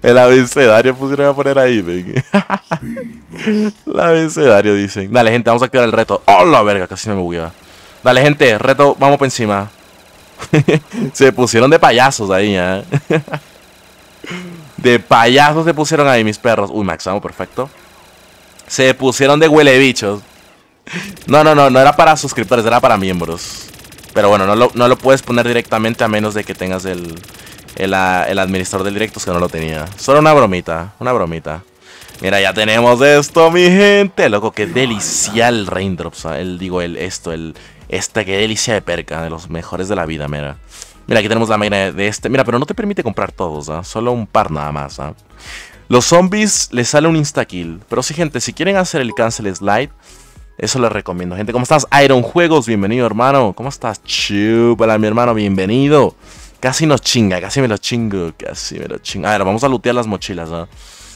El abecedario pusieron a poner ahí, el abecedario dicen. Dale, gente, vamos a activar el reto. ¡Oh, la verga! Casi me bugueaba. Dale, gente, reto, vamos por encima. se pusieron de payasos ahí, ¿eh? De payasos se pusieron ahí mis perros. Uy, Maxamo, perfecto. Se pusieron de huele bichos. No, no, no, no era para suscriptores, era para miembros. Pero bueno, no lo, no lo puedes poner directamente a menos de que tengas el, ah, administrador del directo, que no lo tenía. Solo una bromita, una bromita. Mira, ya tenemos esto, mi gente. Loco, qué delicia el raindrops. Ah, el, digo, el, esto, el, este, qué delicia de perca. De los mejores de la vida, mira. Mira, aquí tenemos la mina de este. Mira, pero no te permite comprar todos, ¿ah? Solo un par nada más, ¿ah? Los zombies les sale un insta-kill. Pero sí, gente, si quieren hacer el cancel slide, eso les recomiendo. Gente, ¿cómo estás? Iron Juegos, bienvenido, hermano. ¿Cómo estás? Chupala, mi hermano, bienvenido. Casi nos chinga, casi me lo chingo, casi me lo chingo. A ver, vamos a lootear las mochilas, ¿eh?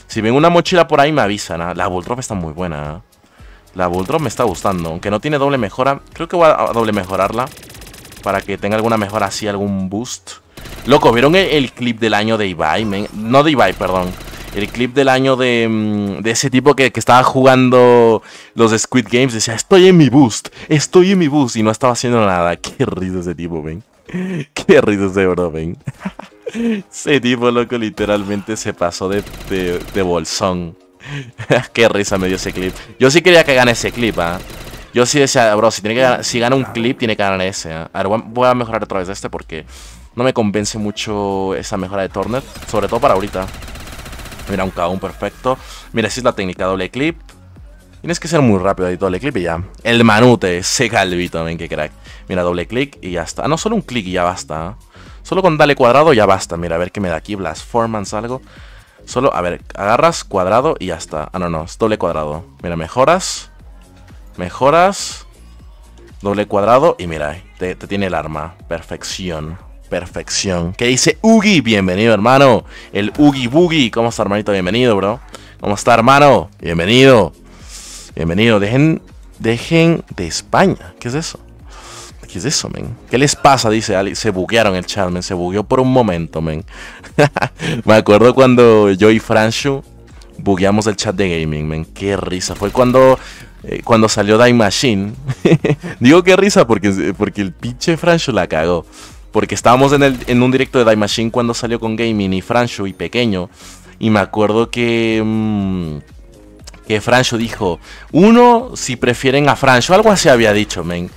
Si ven una mochila por ahí, me avisan, ¿ah? La bulldrop está muy buena, ¿eh? La bulldrop me está gustando. Aunque no tiene doble mejora, creo que voy a doble mejorarla para que tenga alguna mejora así, algún boost. Loco, ¿vieron el, clip del año de Ibai? No de Ibai, perdón. El clip del año de, mm, ese tipo que, estaba jugando los Squid Games. Decía, estoy en mi boost, estoy en mi boost. Y no estaba haciendo nada. Qué risa ese tipo, ven. Qué risa ese bro, ven. ese tipo, loco, literalmente se pasó de, bolsón. Qué risa me dio ese clip. Yo sí quería que gane ese clip, ¿ah? Yo sí decía, bro, si, tiene que si gana un clip, tiene que ganar ese. ¿eh? A ver, voy a mejorar otra vez este porque no me convence mucho esa mejora de Turner Sobre todo para ahorita. Mira, un k perfecto. Mira, si es la técnica doble clip. Tienes que ser muy rápido ahí doble clip y ya. El manute, ese calvito, también, que crack. Mira, doble clic y ya está. Ah, no, solo un clic y ya basta. ¿eh? Solo con dale cuadrado ya basta. Mira, a ver qué me da aquí. Blasformance, algo. Solo, a ver, agarras cuadrado y ya está. Ah, no, no, es doble cuadrado. Mira, mejoras. Mejoras. Doble cuadrado. Y mira, eh, te, tiene el arma. Perfección. Perfección. ¿Qué dice Ugi? Bienvenido, hermano. El Ugi Boogie. ¿Cómo está, hermanito? Bienvenido, bro. ¿Cómo está, hermano? Bienvenido. Bienvenido. Dejen, dejen de España. ¿Qué es eso? ¿Qué es eso, men? ¿Qué les pasa? Dice Ali. Se buguearon el chat, men. Se bugueó por un momento, men. Me acuerdo cuando yo y Franchu bugueamos el chat de gaming, men. Qué risa. Fue cuando eh, cuando salió Die Machine. Digo que risa porque, porque el pinche Francho la cagó. Porque estábamos en, el, en un directo de Die Machine cuando salió con Gaming y Francho y pequeño. Y me acuerdo que. Mm, que Francho dijo: Uno, si prefieren a Francho. Algo así había dicho, men.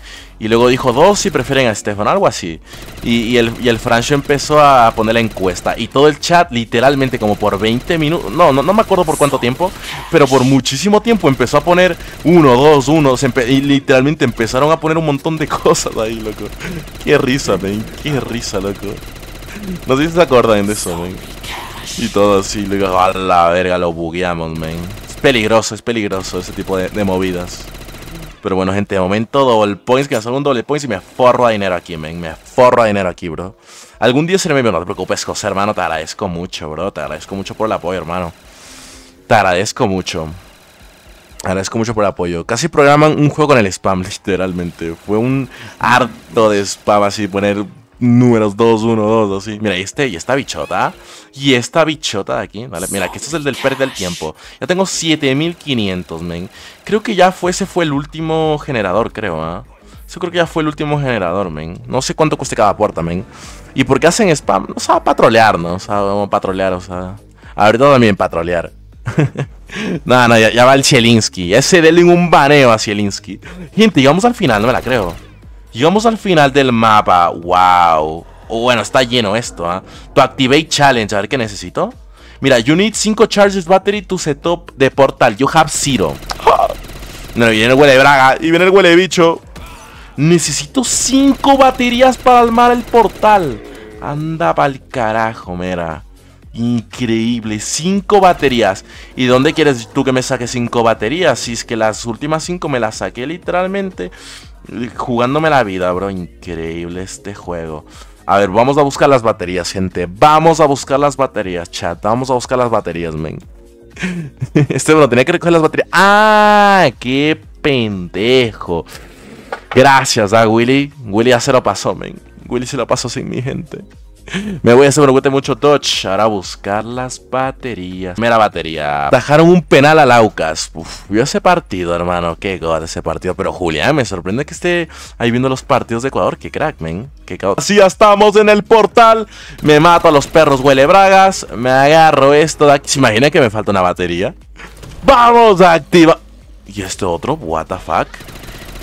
Y luego dijo dos si prefieren a Stefan, algo así. Y, el, y Francho empezó a poner la encuesta. Y todo el chat, literalmente, como por 20 minutos. No, no, me acuerdo por cuánto tiempo. Pero por muchísimo tiempo empezó a poner uno, dos, uno. y literalmente empezaron a poner un montón de cosas ahí, loco. Qué risa, man. Qué risa, loco. No sé si se acuerdan de eso, man. Y todo así, luego, a la verga, lo bugueamos, man. Es peligroso, es peligroso ese tipo de movidas. Pero bueno, gente, de momento doble points, que salgo un doble points y me forro de dinero aquí, men. Me forro de dinero aquí, bro. Algún día seré mi no te preocupes, José, hermano. Te agradezco mucho, bro. Te agradezco mucho por el apoyo, hermano. Te agradezco mucho. Te agradezco mucho por el apoyo. Casi programan un juego con el spam, literalmente. Fue un harto de spam, así poner números 2, 1, 2, así. Mira, y, este, y esta bichota. Y esta bichota de aquí, ¿vale? Mira, que este es el del perder del tiempo. Ya tengo 7500, men. Creo que ya fue, ese fue el último generador, creo, ¿ah? Yo creo que ya fue el último generador, men. No sé cuánto cueste cada puerta, men. ¿Y por qué hacen spam? no sabe patrolear, ¿no? O sea, vamos a patrolear, o sea. Ahorita también patrolear. no, no, ya, va el Chelinsky. Ese en un baneo a Chelinsky. Gente, vamos al final, no me la creo. Llegamos al final del mapa. ¡Wow! Oh, bueno, está lleno esto. ¿ah? Tu Activate Challenge. A ver qué necesito. Mira, you need 5 charges battery to set up de portal. You have 0 No, viene el huele de braga. Y viene el huele de bicho. Necesito 5 baterías para armar el portal. Anda pa'l carajo, mira. Increíble, 5 baterías. ¿Y dónde quieres tú que me saque 5 baterías? Si es que las últimas 5 me las saqué literalmente jugándome la vida, bro. Increíble este juego. A ver, vamos a buscar las baterías, gente. Vamos a buscar las baterías, chat. Vamos a buscar las baterías, men. Este, bro, tenía que recoger las baterías. ¡Ah! ¡Qué pendejo! Gracias a ¿ah, Willy. Willy ya se lo pasó, men. Willy se lo pasó sin mi gente. Me voy a hacer, un de mucho touch. Ahora a buscar las baterías. Mira batería. Tajaron un penal a laucas Uf, vio ese partido, hermano. Qué god ese partido. Pero Julián, me sorprende que esté ahí viendo los partidos de Ecuador. Qué crack, men. Qué caos! Así ya estamos en el portal. Me mato a los perros huele bragas. Me agarro esto de aquí. ¿Se imagina que me falta una batería? Vamos a activar. ¿Y este otro? What the fuck?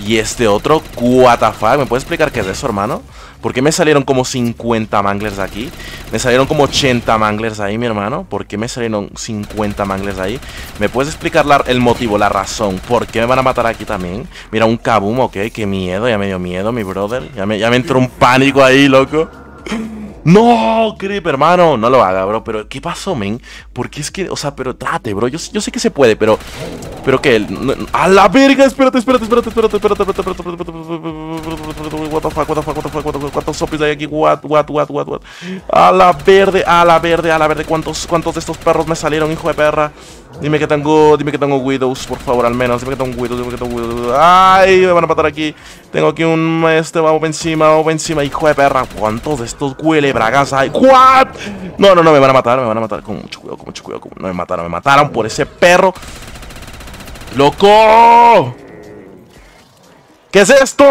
¿Y este otro? What the fuck? ¿Me puedes explicar qué es eso, hermano? Porque me salieron como 50 manglers aquí? Me salieron como 80 manglers ahí, mi hermano. ¿Por qué me salieron 50 manglers ahí? ¿Me puedes explicar el motivo, la razón? ¿Por qué me van a matar aquí también? Mira, un kaboom, ok. Qué miedo, ya me dio miedo, mi brother. Ya me, ya me entró un pánico ahí, loco. No, creep, hermano, no lo haga, bro. Pero, ¿qué pasó, men? Porque es que, o sea, pero trate, bro. Yo, yo sé que se puede, pero. Pero que. a la verga, espérate, espérate, espérate, espérate, espérate, espérate, espérate, espérate, What the fuck, what the fuck, what the fuck, what the fuck, cuántos zombies hay aquí, what, what, what, what, what. A la verde, a la verde, a la verde. ¿Cuántos, cuántos de estos perros me salieron, hijo de perra? Dime que tengo, dime que tengo Widows, por favor, al menos. Dime que tengo Widows, dime que tengo Widows. ¡Ay! Me van a matar aquí. Tengo aquí un, este, vamos encima, vamos encima. Hijo de perra, ¿cuántos de estos huele bragas hay? ¿What? No, no, no, me van a matar, me van a matar. Con mucho cuidado, con mucho cuidado. No me mataron, me mataron por ese perro. ¡Loco! ¿Qué es esto?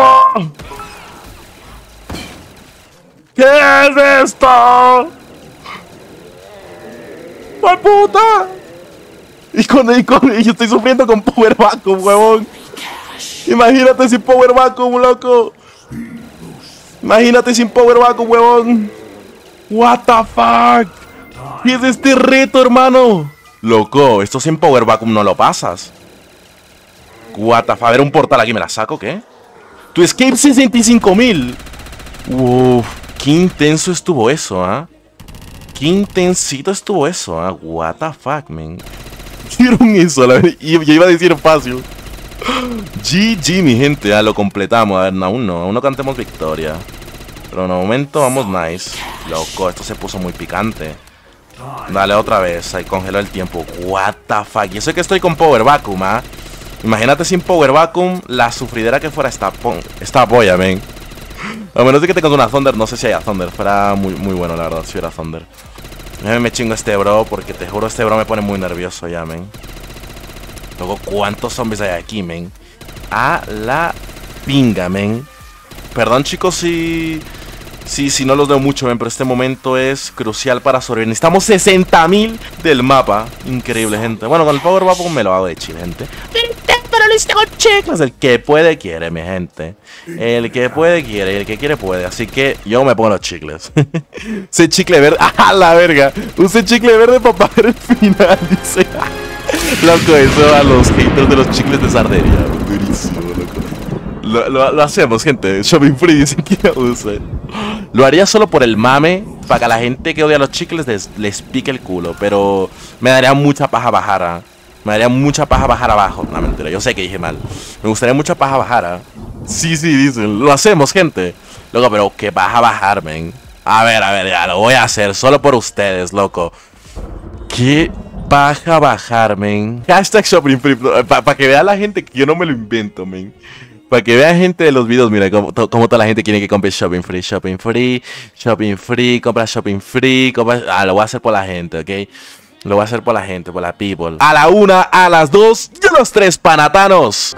¿Qué es esto? ¡Por puta! Y, con, y, yo estoy sufriendo con Power Vacuum, huevón. Imagínate sin Power Vacuum, loco. Imagínate sin Power Vacuum, huevón. What the fuck. ¿Qué es este reto, hermano? Loco, esto sin Power Vacuum no lo pasas. What the fuck. A ver, un portal aquí, ¿me la saco? ¿Qué? Tu escape 65.000. Uf, qué intenso estuvo eso, ¿ah? Qué intensito estuvo eso, ¿ah? What the fuck, man hicieron eso? La, y yo iba a decir espacio GG, mi gente. Ah, lo completamos. A ver, aún no. Aún no cantemos victoria. Pero en un momento vamos nice. Loco, esto se puso muy picante. Dale, otra vez. Ahí congeló el tiempo. What the fuck. Yo sé que estoy con Power Vacuum, ¿ah? Imagínate sin Power Vacuum la sufridera que fuera esta, esta polla, ven A menos de que tengas una Thunder. No sé si haya Thunder. Fuera muy, muy bueno, la verdad, si hubiera Thunder. No me chingo este bro, porque te juro, este bro me pone muy nervioso ya, men. Luego, ¿cuántos zombies hay aquí, men? A la pinga, men. Perdón, chicos, si... Si si no los veo mucho, men, pero este momento es crucial para sobrevivir. Necesitamos 60.000 del mapa. Increíble, gente. Bueno, con el Power up me lo hago de chile, gente. El que puede quiere, mi gente. El que puede quiere el que quiere puede. Así que yo me pongo los chicles. Use chicle verde. A la verga! Use chicle verde para pagar el final. Dice. loco, eso a los haters de los chicles de sardería Lo, hacemos, gente. Shopping free, use. Lo haría solo por el mame, para que la gente que odia los chicles les, pique el culo. Pero me daría mucha paja bajara ¿ah? Me daría mucha paja bajar abajo. No, mentira, yo sé que dije mal. Me gustaría mucha paja bajar. ¿ah? Sí, sí, dicen. Lo hacemos, gente. Loco, pero qué paja bajar, men. A ver, a ver, ya lo voy a hacer. Solo por ustedes, loco. Qué paja bajar, men. Hashtag shopping free. Para que vea la gente yo no me lo invento, men. Para que vea gente de los videos, mira, como, toda la gente quiere que compre shopping free, shopping free, shopping free, compra shopping free, compra... Ah, lo voy a hacer por la gente, ¿ok? Lo voy a hacer por la gente, por la people. A la una, a las dos y a los tres panatanos.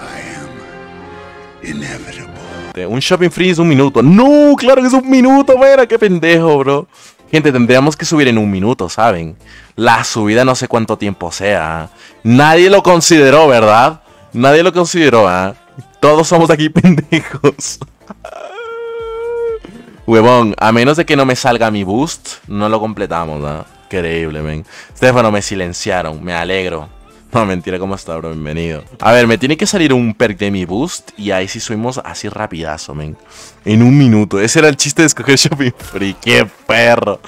Un shopping free es un minuto. No, claro que es un minuto, mira, qué pendejo, bro. Gente, tendríamos que subir en un minuto, ¿saben? La subida no sé cuánto tiempo sea. Nadie lo consideró, ¿verdad? Nadie lo consideró, ¿ah? Todos somos aquí pendejos. Huevón, a menos de que no me salga mi boost, no lo completamos, ¿ah? Increíble, men. Stefano, me silenciaron. Me alegro. No, mentira, ¿cómo está, bro? Bienvenido. A ver, me tiene que salir un perk de mi boost y ahí sí subimos así rapidazo, men. En un minuto. Ese era el chiste de escoger Shopping Free. ¡Qué perro!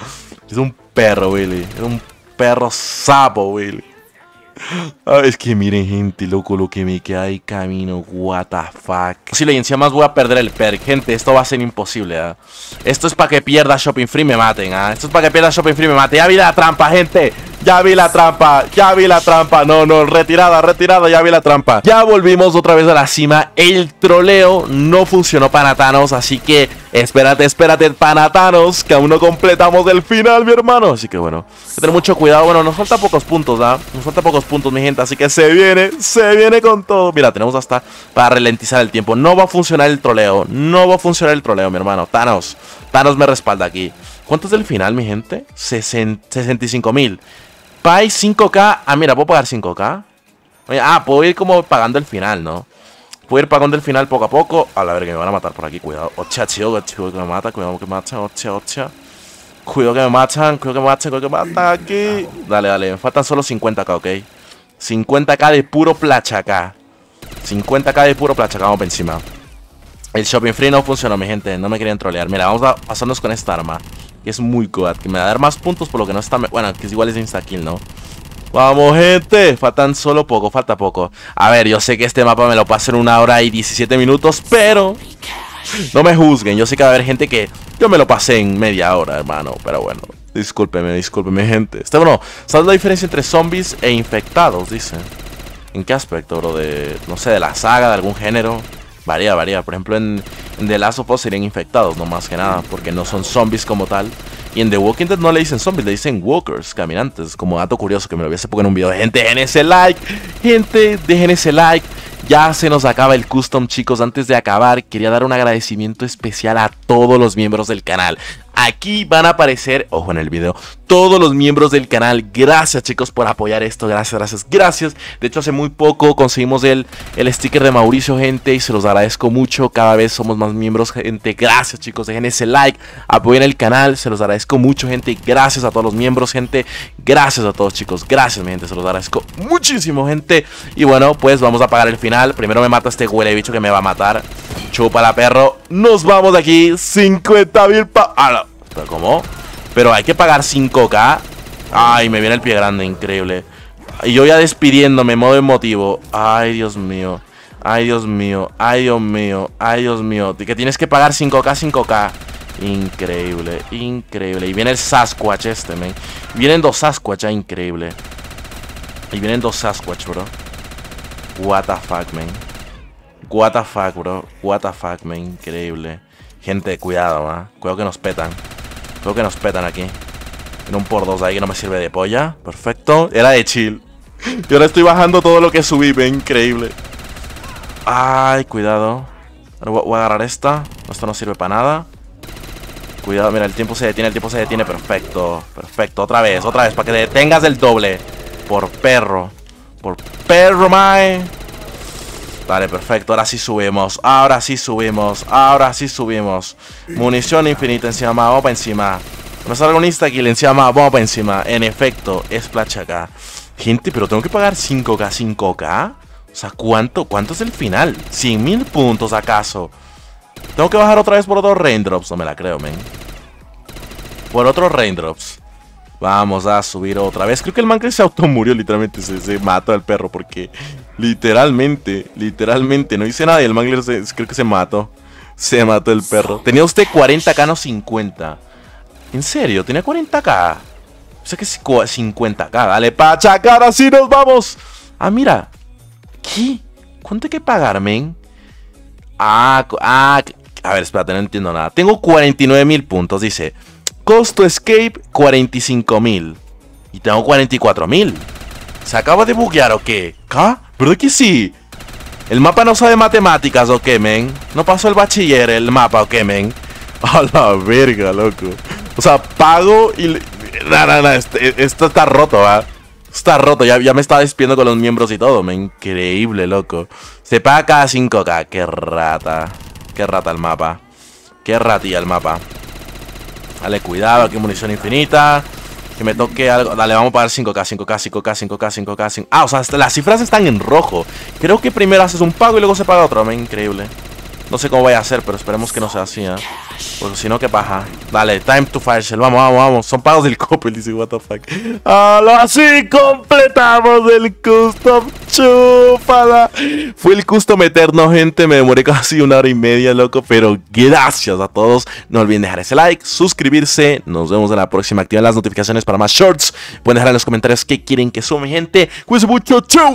Es un perro, Willy. Es un perro sapo, Willy. Ah, es que miren, gente, loco, lo que me queda de camino. What the fuck. Si le encima más voy a perder el perk. Gente, esto va a ser imposible, ¿ah? Esto es para que pierda Shopping Free me maten, ¿ah? Esto es para que pierda Shopping Free me mate. Ya vi la trampa, gente. Ya vi la trampa, ya vi la trampa No, no, retirada, retirada, ya vi la trampa Ya volvimos otra vez a la cima El troleo no funcionó para Thanos Así que Espérate, espérate, Panatanos, que aún no completamos el final, mi hermano. Así que bueno, hay que tener mucho cuidado. Bueno, nos falta pocos puntos, ¿ah? Nos falta pocos puntos, mi gente. Así que se viene, se viene con todo. Mira, tenemos hasta para ralentizar el tiempo. No va a funcionar el troleo. No va a funcionar el troleo, mi hermano. Thanos, Thanos me respalda aquí. ¿Cuánto es el final, mi gente? 65.000. mil. Pay 5K. Ah, mira, puedo pagar 5K. ah, puedo ir como pagando el final, ¿no? Voy a ir el final poco a poco. A la ver que me van a matar por aquí, cuidado. Ocha, chido, chido que me mata, cuidado que me mata, ocha, ocha. Cuidado que me matan, cuidado que me matan, cuidado que me matan aquí. Dale, dale, me faltan solo 50k, ¿ok? 50k de puro placha acá 50k de puro placha, vamos por encima. El shopping free no funcionó, mi gente, no me querían trolear. Mira, vamos a pasarnos con esta arma, que es muy good, que me va a dar más puntos por lo que no está... Bueno, que es igual es insta-kill, ¿no? Vamos, gente. Faltan solo poco, falta poco. A ver, yo sé que este mapa me lo paso en una hora y 17 minutos, pero... No me juzguen, yo sé que va a haber gente que... Yo me lo pasé en media hora, hermano, pero bueno. Discúlpeme, discúlpeme, gente. Este, bueno, ¿sabes la diferencia entre zombies e infectados? Dice. ¿En qué aspecto, bro? De, no sé, de la saga, de algún género varía, varía. Por ejemplo, en, The Last of Us serían infectados, no más que nada, porque no son zombies como tal. Y en The Walking Dead no le dicen zombies, le dicen walkers, caminantes. Como dato curioso que me lo hubiese puesto en un video. Gente, dejen ese like. Gente, dejen ese like. Ya se nos acaba el custom, chicos. Antes de acabar, quería dar un agradecimiento especial a todos los miembros del canal. Aquí van a aparecer, ojo en el video, todos los miembros del canal. Gracias chicos por apoyar esto, gracias, gracias, gracias. De hecho hace muy poco conseguimos el, el sticker de Mauricio, gente, y se los agradezco mucho. Cada vez somos más miembros, gente. Gracias chicos, dejen ese like, apoyen el canal, se los agradezco mucho, gente. Gracias a todos los miembros, gente. Gracias a todos chicos, gracias mi gente, se los agradezco muchísimo, gente. Y bueno, pues vamos a pagar el final. Primero me mata este huele bicho que me va a matar. Chupa la perro. Nos vamos de aquí. 50 mil pa pero ¿cómo? Pero hay que pagar 5k. Ay, me viene el pie grande, increíble. Y yo ya despidiéndome, modo emotivo. Ay, Dios mío. Ay, Dios mío. Ay, Dios mío. Ay, Dios mío. Que tienes que pagar 5k, 5k. Increíble, increíble. Y viene el Sasquatch este, man. Vienen dos Sasquatch, ah, increíble. Y vienen dos Sasquatch, bro. What the fuck, man. What the fuck, bro. What the fuck, man. Increíble. Gente, cuidado, ah. Cuidado que nos petan. Creo que nos petan aquí. en un por dos ahí que no me sirve de polla. Perfecto. Era de chill. Yo ahora estoy bajando todo lo que subí. Ve, increíble. Ay, cuidado. Ahora voy a agarrar esta. Esto no sirve para nada. Cuidado, mira, el tiempo se detiene, el tiempo se detiene. Perfecto, perfecto. Otra vez, otra vez, para que te detengas el doble. Por perro. Por perro, mae. Vale, perfecto, ahora sí subimos, ahora sí subimos, ahora sí subimos Munición infinita encima, vamos para encima Nos sale un insta-kill encima, vamos para encima En efecto, es acá Gente, pero tengo que pagar 5k, 5k O sea, ¿cuánto, cuánto es el final? ¿100.000 puntos acaso? Tengo que bajar otra vez por dos raindrops, no me la creo, men Por otros raindrops Vamos a subir otra vez. Creo que el mangler se automurió, literalmente, se, se mató al perro porque literalmente, literalmente, no hice nada y el mangler se, creo que se mató. Se mató el perro. Tenía usted 40k, no 50. En serio, tenía 40k. O sea que 50k. Dale, pachacar, así nos vamos. Ah, mira. ¿Qué? ¿Cuánto hay que pagar, men? Ah, ah, a ver, espérate, no entiendo nada. Tengo 49 mil puntos, dice. Costo escape 45.000. Y tengo 44.000. ¿Se acaba de buguear o qué? pero ¿Ah? ¿Pero que sí? ¿El mapa no sabe matemáticas o qué, men? ¿No pasó el bachiller el mapa o qué, men? A la verga, loco. O sea, pago y... no, no, este, esto está roto, ¿va? Está roto, ya, ya me estaba despidiendo con los miembros y todo, men. Increíble, loco. Se paga cada 5k. Qué rata. Qué rata el mapa. Qué ratilla el mapa. Dale cuidado, aquí munición infinita. Que me toque algo. Dale, vamos a pagar 5K, 5K, 5K, 5K, 5K, 5K. Ah, o sea, las cifras están en rojo. Creo que primero haces un pago y luego se paga otro. Me increíble. No sé cómo vaya a ser, pero esperemos que no sea así, ¿eh? Porque si no, qué paja. Dale, time to fire shell. Vamos, vamos, vamos. Son pagos del él dice, what the fuck. Así completamos el custom. Chúpala. Fue el custom eterno, gente. Me demoré casi una hora y media, loco. Pero gracias a todos. No olviden dejar ese like, suscribirse. Nos vemos en la próxima. Activen las notificaciones para más shorts. Pueden dejar en los comentarios qué quieren que sume, gente. Cuídense mucho. Chau.